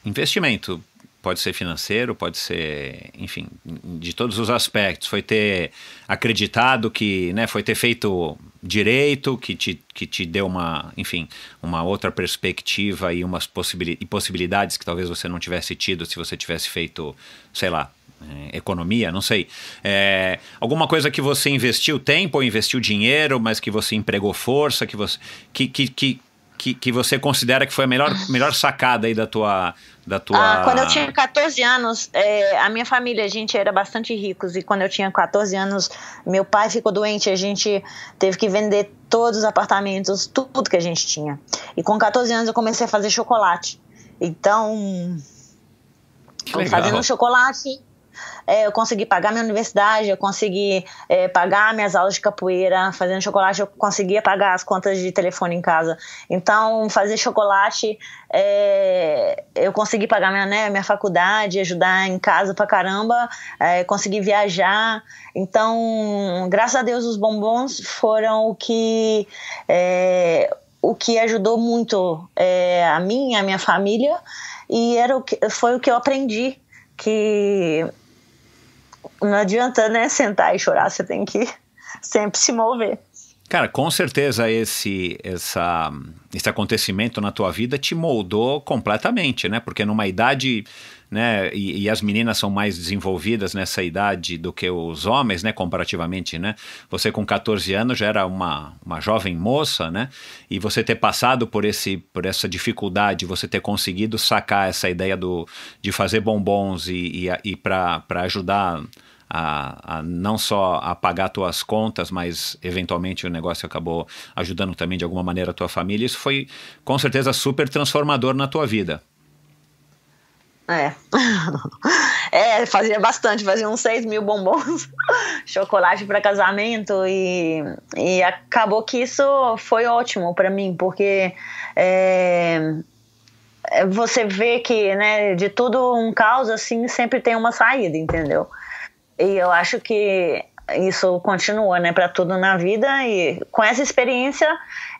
Investimento pode ser financeiro, pode ser, enfim, de todos os aspectos. Foi ter acreditado que, né, foi ter feito direito, que te, que te deu uma, enfim, uma outra perspectiva e umas possibil, e possibilidades que talvez você não tivesse tido se você tivesse feito, sei lá, eh, economia, não sei. É, alguma coisa que você investiu tempo ou investiu dinheiro, mas que você empregou força, que você. que, que, que que, que você considera que foi a melhor, melhor sacada aí da tua, da tua... Ah, quando eu tinha 14 anos, é, a minha família, a gente era bastante ricos. E quando eu tinha 14 anos, meu pai ficou doente. A gente teve que vender todos os apartamentos, tudo que a gente tinha. E com 14 anos eu comecei a fazer chocolate. Então, fazendo chocolate é, eu consegui pagar minha universidade, eu consegui é, pagar minhas aulas de capoeira, fazendo chocolate eu conseguia pagar as contas de telefone em casa. Então, fazer chocolate, é, eu consegui pagar minha, né, minha faculdade, ajudar em casa pra caramba, é, consegui viajar. Então, graças a Deus, os bombons foram o que é, o que ajudou muito é, a mim, a minha família, e era o que, foi o que eu aprendi que não adianta, né, sentar e chorar, você tem que sempre se mover. Cara, com certeza esse, essa, esse acontecimento na tua vida te moldou completamente, né? Porque numa idade né? E, e, as meninas são mais desenvolvidas nessa idade do que os homens, né? Comparativamente, né? Você com 14 anos já era uma, uma jovem moça, né? E você ter passado por, esse, por essa dificuldade, você ter conseguido sacar essa ideia do, de fazer bombons e, e, e para ajudar a, a, não só a pagar tuas contas, mas eventualmente o negócio acabou ajudando também de alguma maneira a tua família. Isso foi com certeza super transformador na tua vida. É. é, fazia bastante, fazia uns 6 mil bombons, chocolate para casamento e, e acabou que isso foi ótimo para mim, porque é, é, você vê que né, de tudo um caos assim sempre tem uma saída, entendeu? E eu acho que isso continua, né, para tudo na vida. E com essa experiência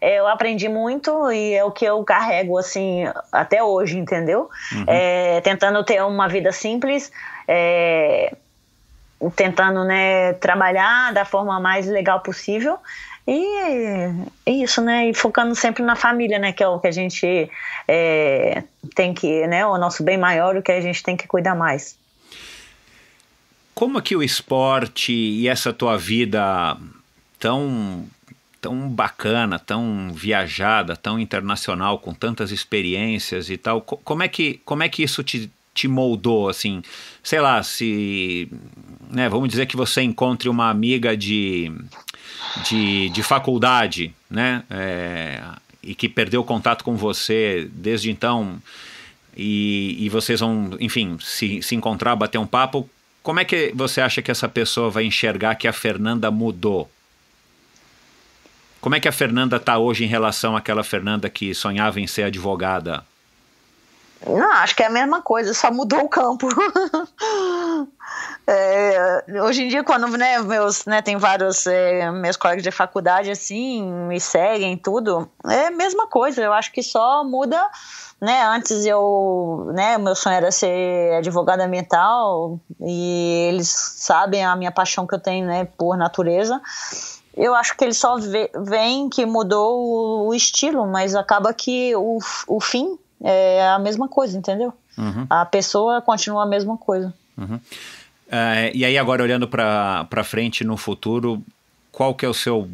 é, eu aprendi muito e é o que eu carrego assim até hoje, entendeu? Uhum. É, tentando ter uma vida simples. É, tentando né, trabalhar da forma mais legal possível e, é isso, né? E focando sempre na família, né? Que é o que a gente é, tem que, né? O nosso bem maior, o que a gente tem que cuidar mais. Como que o esporte e essa tua vida tão tão bacana, tão viajada, tão internacional, com tantas experiências e tal, como é que como é que isso te, te moldou assim? Sei lá, se né, vamos dizer que você encontre uma amiga de de, de faculdade, né? É, e que perdeu contato com você desde então. E, e, vocês vão, enfim, se, se encontrar, bater um papo. Como é que você acha que essa pessoa vai enxergar que a Fernanda mudou? Como é que a Fernanda está hoje em relação àquela Fernanda que sonhava em ser advogada? Não, acho que é a mesma coisa, só mudou o campo. é, hoje em dia, quando né, meus, né, tem vários é, meus colegas de faculdade assim, me seguem, tudo, é a mesma coisa. Eu acho que só muda né, antes eu, né, meu sonho era ser advogada mental e eles sabem a minha paixão que eu tenho, né, por natureza. Eu acho que ele só vem que mudou o, estilo, mas acaba que o, o fim é a mesma coisa, entendeu? Uhum. A pessoa continua a mesma coisa. Uhum. Uh, e aí agora olhando para frente no futuro, qual que é o seu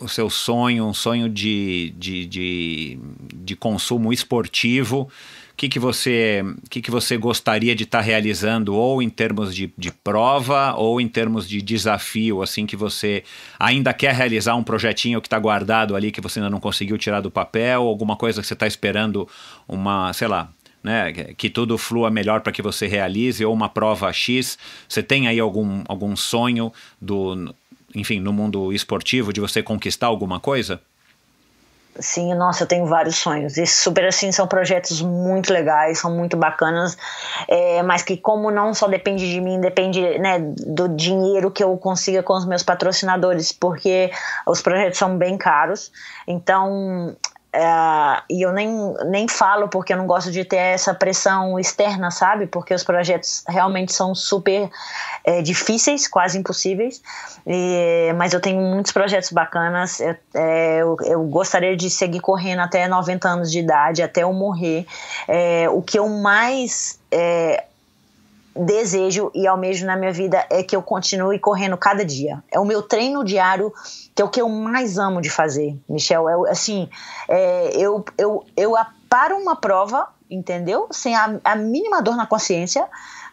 o seu sonho, um sonho de, de, de, de consumo esportivo, o que, que, você, que, que você gostaria de estar tá realizando, ou em termos de, de prova, ou em termos de desafio, assim, que você ainda quer realizar um projetinho que está guardado ali, que você ainda não conseguiu tirar do papel, alguma coisa que você está esperando uma, sei lá, né, que tudo flua melhor para que você realize, ou uma prova X. Você tem aí algum, algum sonho do, enfim, no mundo esportivo, de você conquistar alguma coisa? Sim, nossa, eu tenho vários sonhos. Esses super assim são projetos muito legais, são muito bacanas, é, mas que como não só depende de mim, depende né, do dinheiro que eu consiga com os meus patrocinadores, porque os projetos são bem caros. Então Uh, e eu nem, nem falo porque eu não gosto de ter essa pressão externa, sabe? Porque os projetos realmente são super é, difíceis, quase impossíveis. E, mas eu tenho muitos projetos bacanas. Eu, é, eu, eu, gostaria de seguir correndo até 90 anos de idade, até eu morrer. É, o que eu mais é, desejo e almejo na minha vida é que eu continue correndo cada dia. É o meu treino diário que é o que eu mais amo de fazer, Michel. É, assim, é, eu, eu, eu paro uma prova, entendeu? Sem a, a mínima dor na consciência,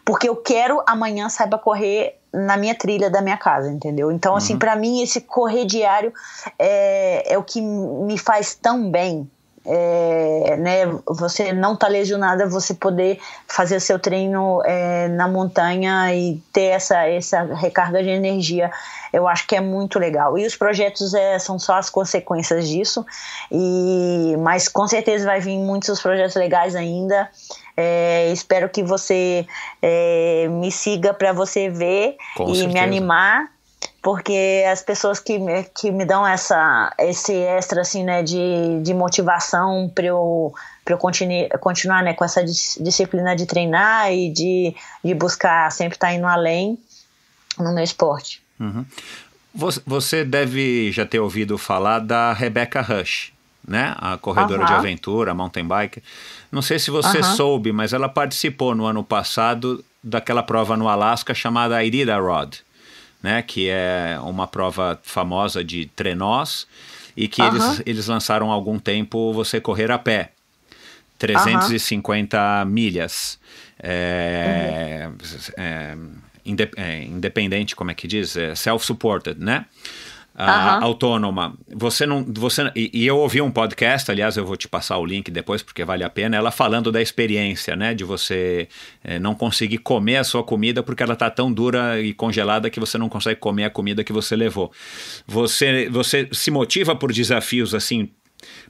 porque eu quero amanhã saiba correr na minha trilha da minha casa, entendeu? Então, assim, uhum. assim, para mim, esse correr diário é, é o que me faz tão bem. É, né, você não tá lesionada, você poder fazer seu treino é, na montanha e ter essa, essa recarga de energia eu acho que é muito legal. E os projetos é, são só as consequências disso, e mas com certeza vai vir muitos projetos legais ainda. É, espero que você é, me siga para você ver com e certeza. me animar porque as pessoas que me, que me dão essa, esse extra assim, né, de, de motivação para eu, eu continue, continuar né, com essa disciplina de treinar e de, de buscar sempre estar tá indo além no meu esporte. Uhum. Você deve já ter ouvido falar da Rebecca Rush, né? A corredora uhum. de aventura, mountain bike. Não sei se você uhum. soube, mas ela participou no ano passado daquela prova no Alasca chamada Irida Rod, né? Que é uma prova famosa de trenós e que uhum. eles, eles lançaram há algum tempo você correr a pé. 350 milhas. É, é é, independente, como é que diz? É self-supported, né? Uh, autônoma. Você não, você e, e, eu ouvi um podcast, aliás, eu vou te passar o link depois porque vale a pena. Ela falando da experiência, né, de você é, não conseguir comer a sua comida porque ela tá tão dura e congelada que você não consegue comer a comida que você levou. Você, você se motiva por desafios assim,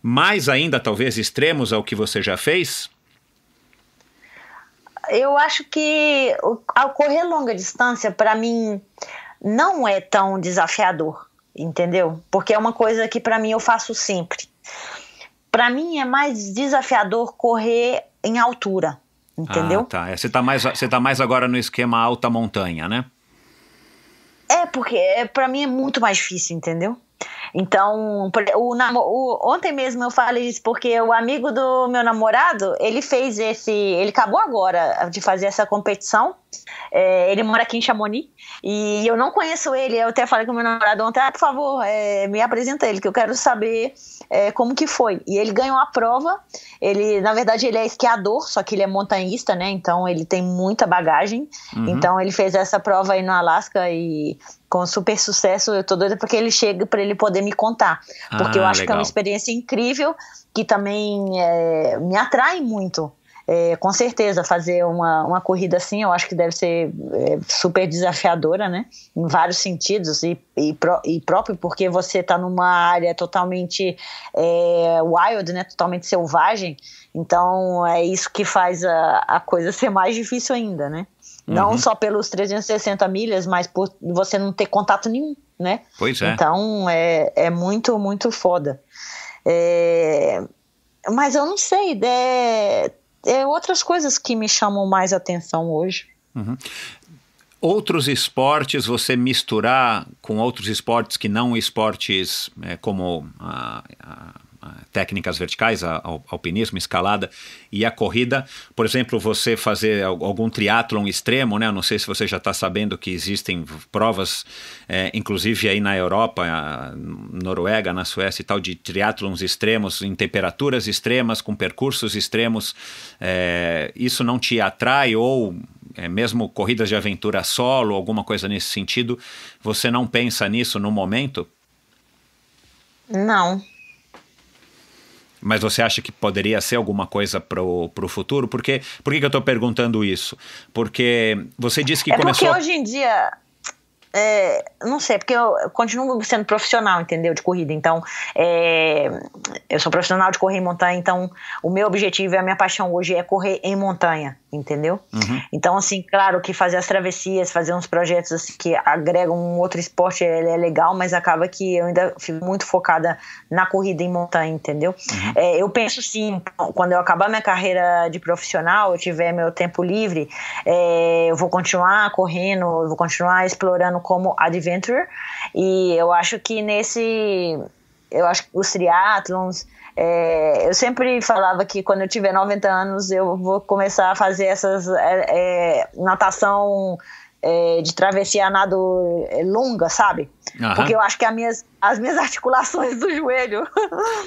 mais ainda talvez extremos ao que você já fez? eu acho que ao correr longa distância, para mim, não é tão desafiador, entendeu? Porque é uma coisa que para mim eu faço sempre. Para mim é mais desafiador correr em altura, entendeu? Ah, tá. É, você está mais, você tá mais agora no esquema alta montanha, né? É, porque é, para mim é muito mais difícil, entendeu? Então, o, o, ontem mesmo eu falei isso porque o amigo do meu namorado, ele fez esse. Ele acabou agora de fazer essa competição. É, ele mora aqui em Chamonix. E eu não conheço ele, eu até falei com meu namorado ontem, ah, por favor, é, me apresenta ele, que eu quero saber é, como que foi. E ele ganhou a prova, ele, na verdade, ele é esquiador, só que ele é montanhista, né, então ele tem muita bagagem, uhum. então ele fez essa prova aí no Alasca e com super sucesso, eu tô doida porque ele chega para ele poder me contar, porque ah, eu acho legal. que é uma experiência incrível, que também é, me atrai muito, é, com certeza, fazer uma, uma corrida assim, eu acho que deve ser é, super desafiadora, né? Em vários sentidos, e, e, pro, e próprio porque você está numa área totalmente é, wild, né? Totalmente selvagem. Então, é isso que faz a, a coisa ser mais difícil ainda, né? Uhum. Não só pelos 360 milhas, mas por você não ter contato nenhum, né? Pois é. Então, é, é muito, muito foda. É, mas eu não sei, é, é outras coisas que me chamam mais atenção hoje. Uhum. Outros esportes, você misturar com outros esportes que não esportes é, como a, ah, técnicas verticais, alpinismo, escalada e a corrida. Por exemplo, você fazer algum triatlon extremo, né? Eu não sei se você já está sabendo que existem provas, é, inclusive aí na Europa, ah, Noruega, na Suécia e tal, de triatlons extremos em temperaturas extremas, com percursos extremos. É, isso não te atrai ou é, mesmo corridas de aventura solo, alguma coisa nesse sentido, você não pensa nisso no momento? Não, mas você acha que poderia ser alguma coisa para o futuro? Porque, por que, que eu estou perguntando isso? Porque você disse que é começou. Porque hoje em dia é, não sei, porque eu continuo sendo profissional, entendeu? De corrida. Então, é, eu sou profissional de correr em montanha, então o meu objetivo e a minha paixão hoje é correr em montanha, entendeu? Uhum. Então, assim, claro que fazer as travessias, fazer uns projetos assim, que agregam um outro esporte é, é, legal, mas acaba que eu ainda fico muito focada na corrida em montanha, entendeu? Uhum. É, eu penso sim, então, quando eu acabar minha carreira de profissional, eu tiver meu tempo livre, é, eu vou continuar correndo, eu vou continuar explorando como adventure. E eu acho que nesse. Eu acho que os triatlons. É, eu sempre falava que quando eu tiver 90 anos eu vou começar a fazer essas é, é natação é, de travessia nado é, longa, sabe? Porque eu acho que minhas, as minhas articulações do joelho.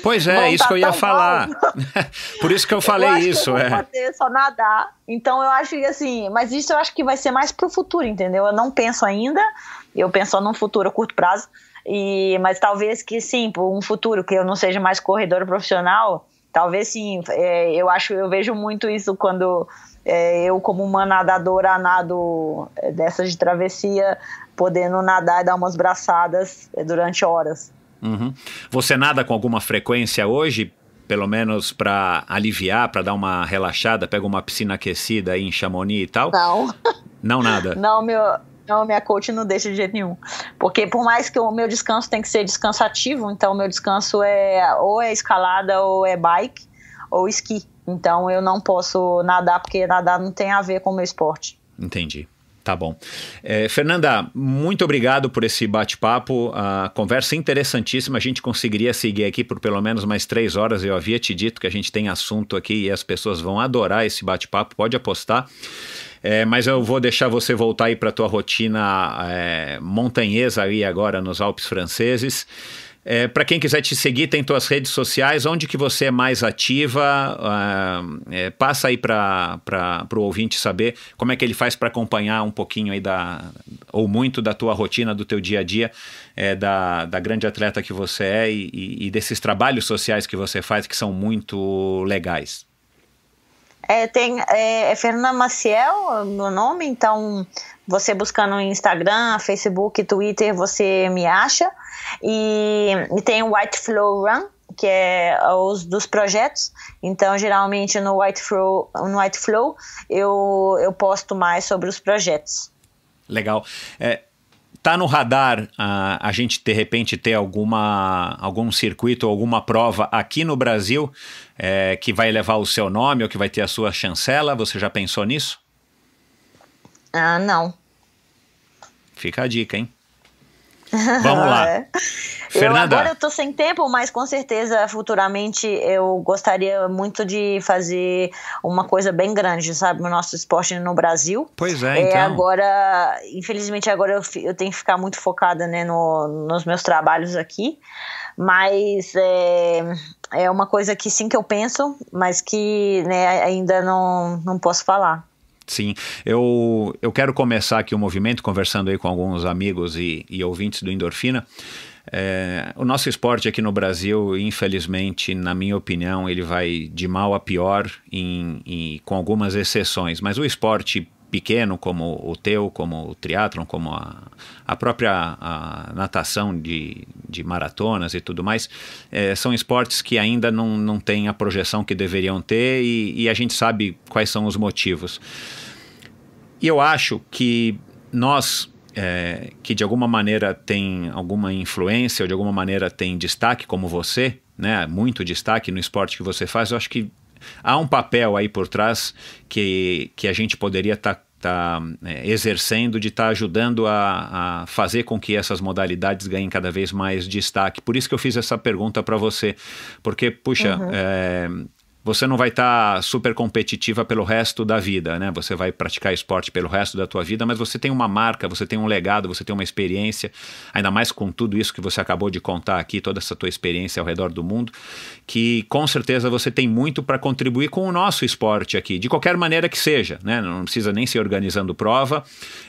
Pois é, isso tá que eu ia falar. Por isso que eu falei eu isso. eu é. vou só nadar. Então eu acho que assim, mas isso eu acho que vai ser mais pro futuro, entendeu? Eu não penso ainda, eu penso num futuro a curto prazo. E, mas talvez que sim, por um futuro que eu não seja mais corredor profissional, talvez sim. É, eu acho, eu vejo muito isso quando é, eu, como uma nadadora, nado é, dessas de travessia, podendo nadar e dar umas braçadas é, durante horas. Uhum. Você nada com alguma frequência hoje? Pelo menos para aliviar, para dar uma relaxada, pega uma piscina aquecida aí em Chamonix e tal? Não. Não nada? Não, meu, não, minha coach não deixa de jeito nenhum. Porque por mais que o meu descanso tem que ser descansativo, então o meu descanso é ou é escalada ou é bike ou esqui. Então eu não posso nadar porque nadar não tem a ver com o meu esporte. Entendi. Tá bom. É, Fernanda, muito obrigado por esse bate-papo. A conversa interessantíssima. A gente conseguiria seguir aqui por pelo menos mais três horas. Eu havia te dito que a gente tem assunto aqui e as pessoas vão adorar esse bate-papo, pode apostar. É, mas eu vou deixar você voltar aí para a tua rotina é, montanhesa aí agora nos Alpes franceses. É, para quem quiser te seguir, tem tuas redes sociais, onde que você é mais ativa? Uh, é, passa aí para o ouvinte saber como é que ele faz para acompanhar um pouquinho aí da, ou muito da tua rotina, do teu dia a dia, é, da, da grande atleta que você é e, e, e desses trabalhos sociais que você faz que são muito legais. É, tem é, é Fernanda Maciel, meu nome, então você buscando no Instagram, Facebook, Twitter, você me acha. E, e tem o White Flow Run, que é os dos projetos. Então, geralmente no White Flow, no White Flow eu, eu posto mais sobre os projetos. Legal. É, tá no radar a, a gente de repente ter alguma, algum circuito, alguma prova aqui no Brasil é, que vai levar o seu nome ou que vai ter a sua chancela? Você já pensou nisso? Ah, não. Fica a dica, hein? Vamos lá. é. Fernanda. Eu agora eu tô sem tempo, mas com certeza futuramente eu gostaria muito de fazer uma coisa bem grande, sabe? O nosso esporte no Brasil. Pois é, é então. Agora, infelizmente, agora eu, eu tenho que ficar muito focada né, no, nos meus trabalhos aqui. Mas é, é uma coisa que sim que eu penso, mas que né, ainda não, não posso falar. Sim, eu, eu quero começar aqui o um movimento conversando aí com alguns amigos e, e ouvintes do Endorfina. É, o nosso esporte aqui no Brasil, infelizmente, na minha opinião, ele vai de mal a pior, em, em, com algumas exceções. Mas o esporte pequeno, como o teu, como o triatlon, como a, a própria a natação de, de maratonas e tudo mais, é, são esportes que ainda não, não têm a projeção que deveriam ter e, e a gente sabe quais são os motivos. E eu acho que nós, é, que de alguma maneira tem alguma influência ou de alguma maneira tem destaque, como você, né, muito destaque no esporte que você faz, eu acho que há um papel aí por trás que, que a gente poderia estar. Tá está é, exercendo, de estar tá ajudando a, a, fazer com que essas modalidades ganhem cada vez mais destaque. Por isso que eu fiz essa pergunta para você, porque, puxa, uhum. é, você não vai estar tá super competitiva pelo resto da vida, né? Você vai praticar esporte pelo resto da tua vida, mas você tem uma marca, você tem um legado, você tem uma experiência, ainda mais com tudo isso que você acabou de contar aqui, toda essa tua experiência ao redor do mundo, que com certeza você tem muito para contribuir com o nosso esporte aqui, de qualquer maneira que seja, né? Não precisa nem ser organizando prova,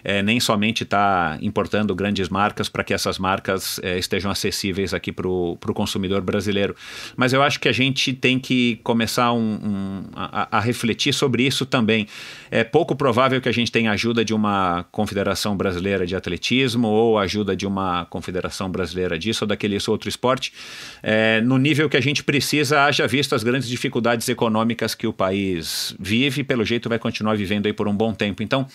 é, nem somente estar tá importando grandes marcas para que essas marcas é, estejam acessíveis aqui para o consumidor brasileiro. Mas eu acho que a gente tem que começar começar um, um, a, a, refletir sobre isso também. É pouco provável que a gente tenha ajuda de uma confederação brasileira de atletismo ou ajuda de uma confederação brasileira disso ou daquele outro esporte, é, no nível que a gente precisa, haja visto as grandes dificuldades econômicas que o país vive e pelo jeito vai continuar vivendo aí por um bom tempo. Então,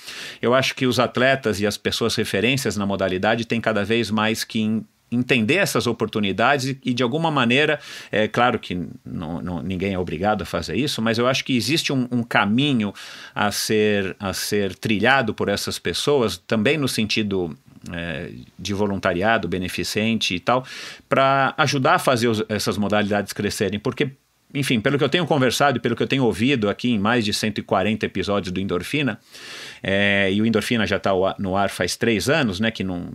eu acho que os atletas e as pessoas referências na modalidade têm cada vez mais que entender essas oportunidades e, de alguma maneira, é claro que não, não, ninguém é obrigado a fazer isso, mas eu acho que existe um, um, caminho a ser, a ser trilhado por essas pessoas, também no sentido é, de voluntariado, beneficente e tal, para ajudar a fazer os, essas modalidades crescerem, porque enfim, pelo que eu tenho conversado e pelo que eu tenho ouvido aqui em mais de 140 episódios do Endorfina, é, e o Endorfina já está no ar faz três anos, né? Que não,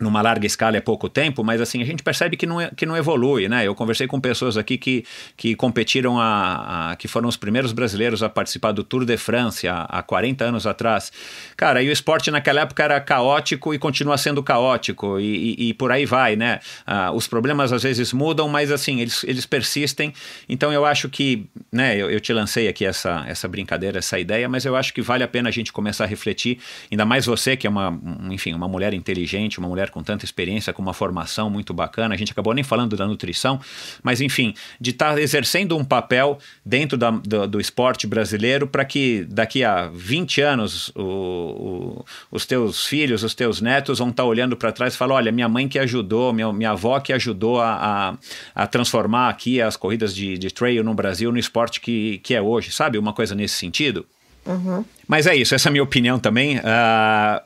numa larga escala é pouco tempo, mas assim, a gente percebe que não, é, que não evolui, né? Eu conversei com pessoas aqui que, que competiram, a, a que foram os primeiros brasileiros a participar do Tour de France há, há 40 anos atrás. Cara, e o esporte naquela época era caótico e continua sendo caótico, e, e, e por aí vai, né? Ah, os problemas às vezes mudam, mas assim, eles, eles persistem. Então eu acho que, né, eu, eu te lancei aqui essa, essa brincadeira, essa ideia, mas eu acho que vale a pena a gente começar a refletir, ainda mais você, que é uma, enfim, uma mulher inteligente, uma mulher mulher com tanta experiência, com uma formação muito bacana. A gente acabou nem falando da nutrição, mas enfim, de estar tá exercendo um papel dentro da, do, do, esporte brasileiro para que daqui a 20 anos o, o, os teus filhos, os teus netos vão estar tá olhando para trás e falar: olha, minha mãe que ajudou, minha, minha avó que ajudou a, a, a transformar aqui as corridas de, de trail no Brasil no esporte que, que é hoje, sabe? Uma coisa nesse sentido. Mas é isso, essa é a minha opinião também. Uh,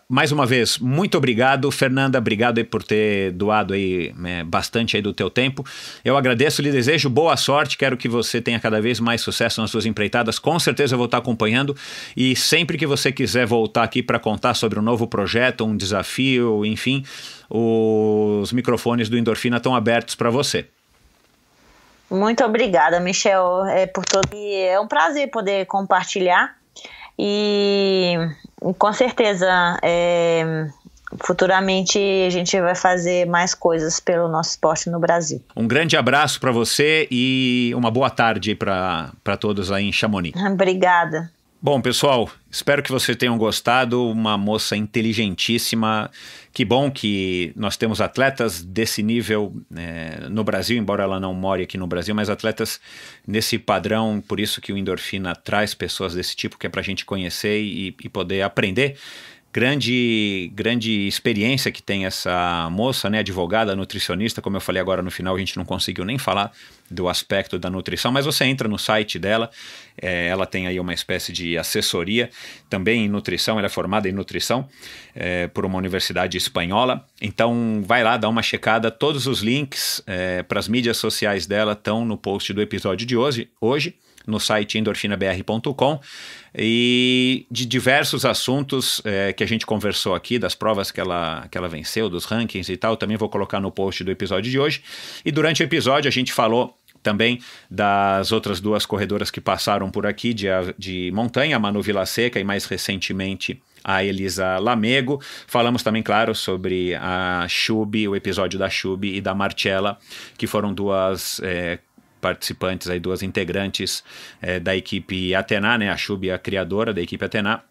mais uma vez, muito obrigado, Fernanda. Obrigado aí por ter doado aí né, bastante aí do teu tempo. Eu agradeço, lhe desejo boa sorte. Quero que você tenha cada vez mais sucesso nas suas empreitadas. Com certeza eu vou estar acompanhando. E sempre que você quiser voltar aqui para contar sobre um novo projeto, um desafio, enfim, os microfones do Endorfina estão abertos para você. Muito obrigada, Michel, é, por todo. E é um prazer poder compartilhar e com certeza, é, futuramente a gente vai fazer mais coisas pelo nosso esporte no Brasil. Um grande abraço para você e uma boa tarde para todos aí em Chamonix. Obrigada. Bom, pessoal, espero que vocês tenham gostado. Uma moça inteligentíssima. Que bom que nós temos atletas desse nível é, no Brasil, embora ela não more aqui no Brasil, mas atletas nesse padrão. Por isso que o Endorfina traz pessoas desse tipo, que é para a gente conhecer e, e poder aprender grande grande experiência que tem essa moça, né, advogada, nutricionista, como eu falei agora no final, a gente não conseguiu nem falar do aspecto da nutrição, mas você entra no site dela é, ela tem aí uma espécie de assessoria também em nutrição, ela é formada em nutrição é, por uma universidade espanhola. Então vai lá, dá uma checada. Todos os links é, para as mídias sociais dela estão no post do episódio de hoje. hoje no site endorfinabr.com e de diversos assuntos é, que a gente conversou aqui, das provas que ela, que ela venceu, dos rankings e tal, também vou colocar no post do episódio de hoje. E durante o episódio a gente falou também das outras duas corredoras que passaram por aqui de, de montanha, a Manu Vila Seca e mais recentemente a Elisa Lamego. Falamos também, claro, sobre a Chubi, o episódio da Chubi e da Marcella, que foram duas é, participantes, aí, duas integrantes é, da equipe Atena, né? a Chubi, a criadora da equipe Atena,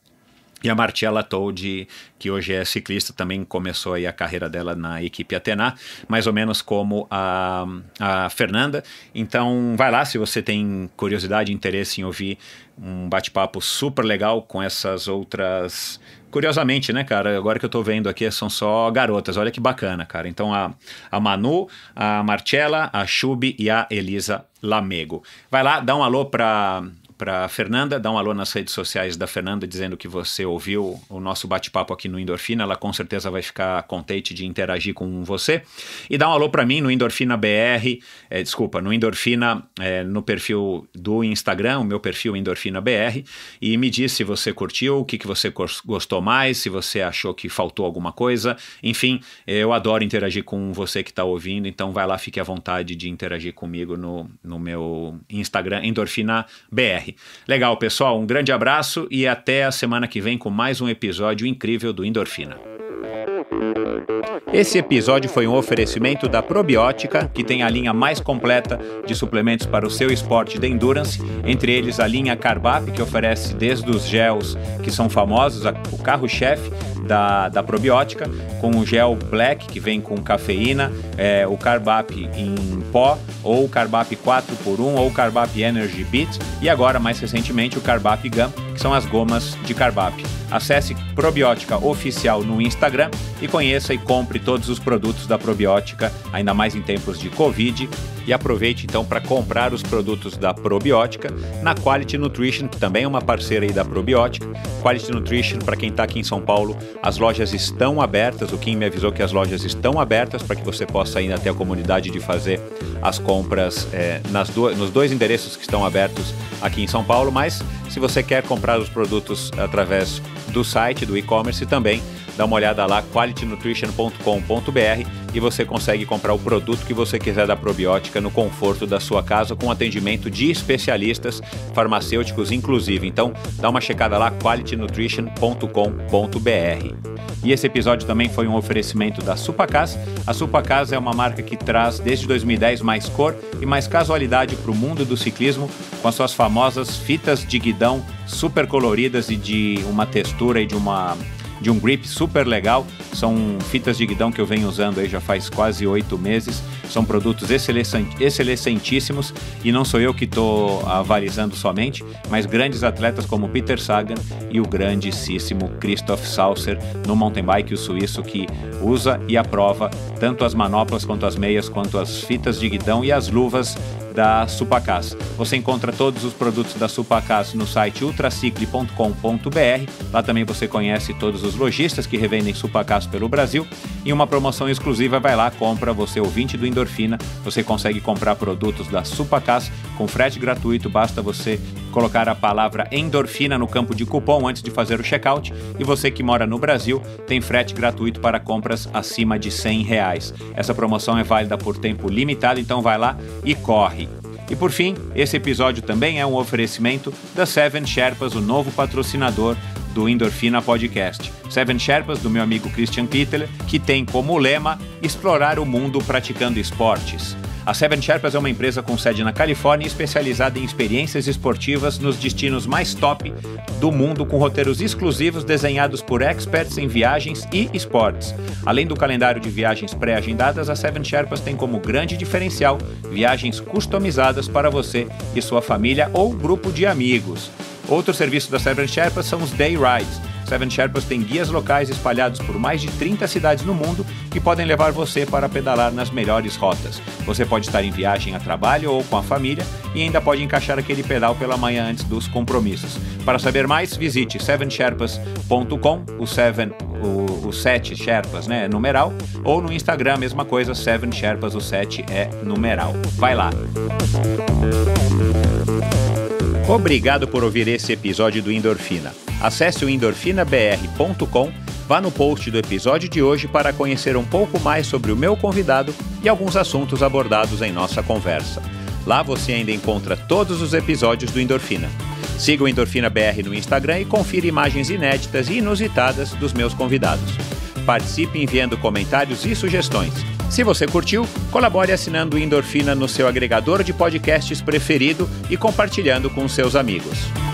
e a Marcella Toldi, que hoje é ciclista, também começou a carreira dela na equipe Atena, mais ou menos como a, a Fernanda. Então, vai lá se você tem curiosidade, interesse em ouvir um bate-papo super legal com essas outras. Curiosamente, né, cara? Agora que eu tô vendo aqui, são só garotas. Olha que bacana, cara. Então, a, a Manu, a Marcella, a Chubi e a Elisa Lamego. Vai lá, dá um alô pra para Fernanda, dá um alô nas redes sociais da Fernanda dizendo que você ouviu o nosso bate-papo aqui no Endorfina, ela com certeza vai ficar contente de interagir com você. E dá um alô para mim no Endorfina BR, é, desculpa, no Endorfina, é, no perfil do Instagram, o meu perfil Endorfina BR, e me diz se você curtiu, o que, que você gostou mais, se você achou que faltou alguma coisa. Enfim, eu adoro interagir com você que está ouvindo, então vai lá, fique à vontade de interagir comigo no, no meu Instagram, Endorfina BR. Legal, pessoal, um grande abraço e até a semana que vem com mais um episódio incrível do Endorfina. Esse episódio foi um oferecimento da Probiótica, que tem a linha mais completa de suplementos para o seu esporte de endurance, entre eles a linha Carbap, que oferece desde os gels que são famosos, o carro-chefe da, da probiótica, com o gel black, que vem com cafeína, é, o Carbap em pó, ou o Carbap 4x1, ou o Carbap Energy Beat, e agora, mais recentemente, o Carbap Gum, que são as gomas de Carbap. Acesse Probiótica Oficial no Instagram e conheça e compre todos os produtos da probiótica, ainda mais em tempos de Covid. E aproveite então para comprar os produtos da probiótica na Quality Nutrition, que também é uma parceira aí da probiótica. Quality Nutrition, para quem está aqui em São Paulo, as lojas estão abertas. O Kim me avisou que as lojas estão abertas para que você possa ir até a comunidade de fazer as compras é, nas do, nos dois endereços que estão abertos aqui em São Paulo. Mas se você quer comprar os produtos através do site, do e-commerce também, dá uma olhada lá, qualitynutrition.com.br e você consegue comprar o produto que você quiser da probiótica no conforto da sua casa com atendimento de especialistas, farmacêuticos inclusive. Então, dá uma checada lá, qualitynutrition.com.br. E esse episódio também foi um oferecimento da Supacas. A Supacas é uma marca que traz desde 2010 mais cor e mais casualidade para o mundo do ciclismo com as suas famosas fitas de guidão super coloridas e de uma textura e de uma de um grip super legal. São fitas de guidão que eu venho usando aí já faz quase oito meses. São produtos excelentíssimos e não sou eu que estou avalizando somente, mas grandes atletas como Peter Sagan e o grandíssimo Christoph Saucer no mountain bike, o suíço que usa e aprova tanto as manoplas quanto as meias, quanto as fitas de guidão e as luvas da Supacas. Você encontra todos os produtos da Supacas no site ultracicle.com.br. Lá também você conhece todos os lojistas que revendem Supacas pelo Brasil. E uma promoção exclusiva vai lá, compra você é ouvinte do Endorfina. Você consegue comprar produtos da Supacas com frete gratuito. Basta você colocar a palavra endorfina no campo de cupom antes de fazer o checkout. E você que mora no Brasil tem frete gratuito para compras acima de 100 reais. Essa promoção é válida por tempo limitado, então vai lá e corre. E por fim, esse episódio também é um oferecimento da Seven Sherpas, o novo patrocinador do Endorfina Podcast. Seven Sherpas, do meu amigo Christian Kittler, que tem como lema explorar o mundo praticando esportes. A Seven Sherpas é uma empresa com sede na Califórnia especializada em experiências esportivas nos destinos mais top do mundo, com roteiros exclusivos desenhados por experts em viagens e esportes. Além do calendário de viagens pré-agendadas, a Seven Sherpas tem como grande diferencial viagens customizadas para você e sua família ou grupo de amigos. Outro serviço da Seven Sherpas são os Day Rides. Seven Sherpas tem guias locais espalhados por mais de 30 cidades no mundo que podem levar você para pedalar nas melhores rotas. Você pode estar em viagem a trabalho ou com a família e ainda pode encaixar aquele pedal pela manhã antes dos compromissos. Para saber mais, visite sevensherpas.com, o 7 o, o sete Sherpas, né, é numeral, ou no Instagram, mesma coisa, Seven Sherpas, o 7 é numeral. Vai lá! Obrigado por ouvir esse episódio do Endorfina. Acesse o endorfinabr.com, vá no post do episódio de hoje para conhecer um pouco mais sobre o meu convidado e alguns assuntos abordados em nossa conversa. Lá você ainda encontra todos os episódios do Endorfina. Siga o Endorfina BR no Instagram e confira imagens inéditas e inusitadas dos meus convidados. Participe enviando comentários e sugestões. Se você curtiu, colabore assinando Endorfina no seu agregador de podcasts preferido e compartilhando com seus amigos.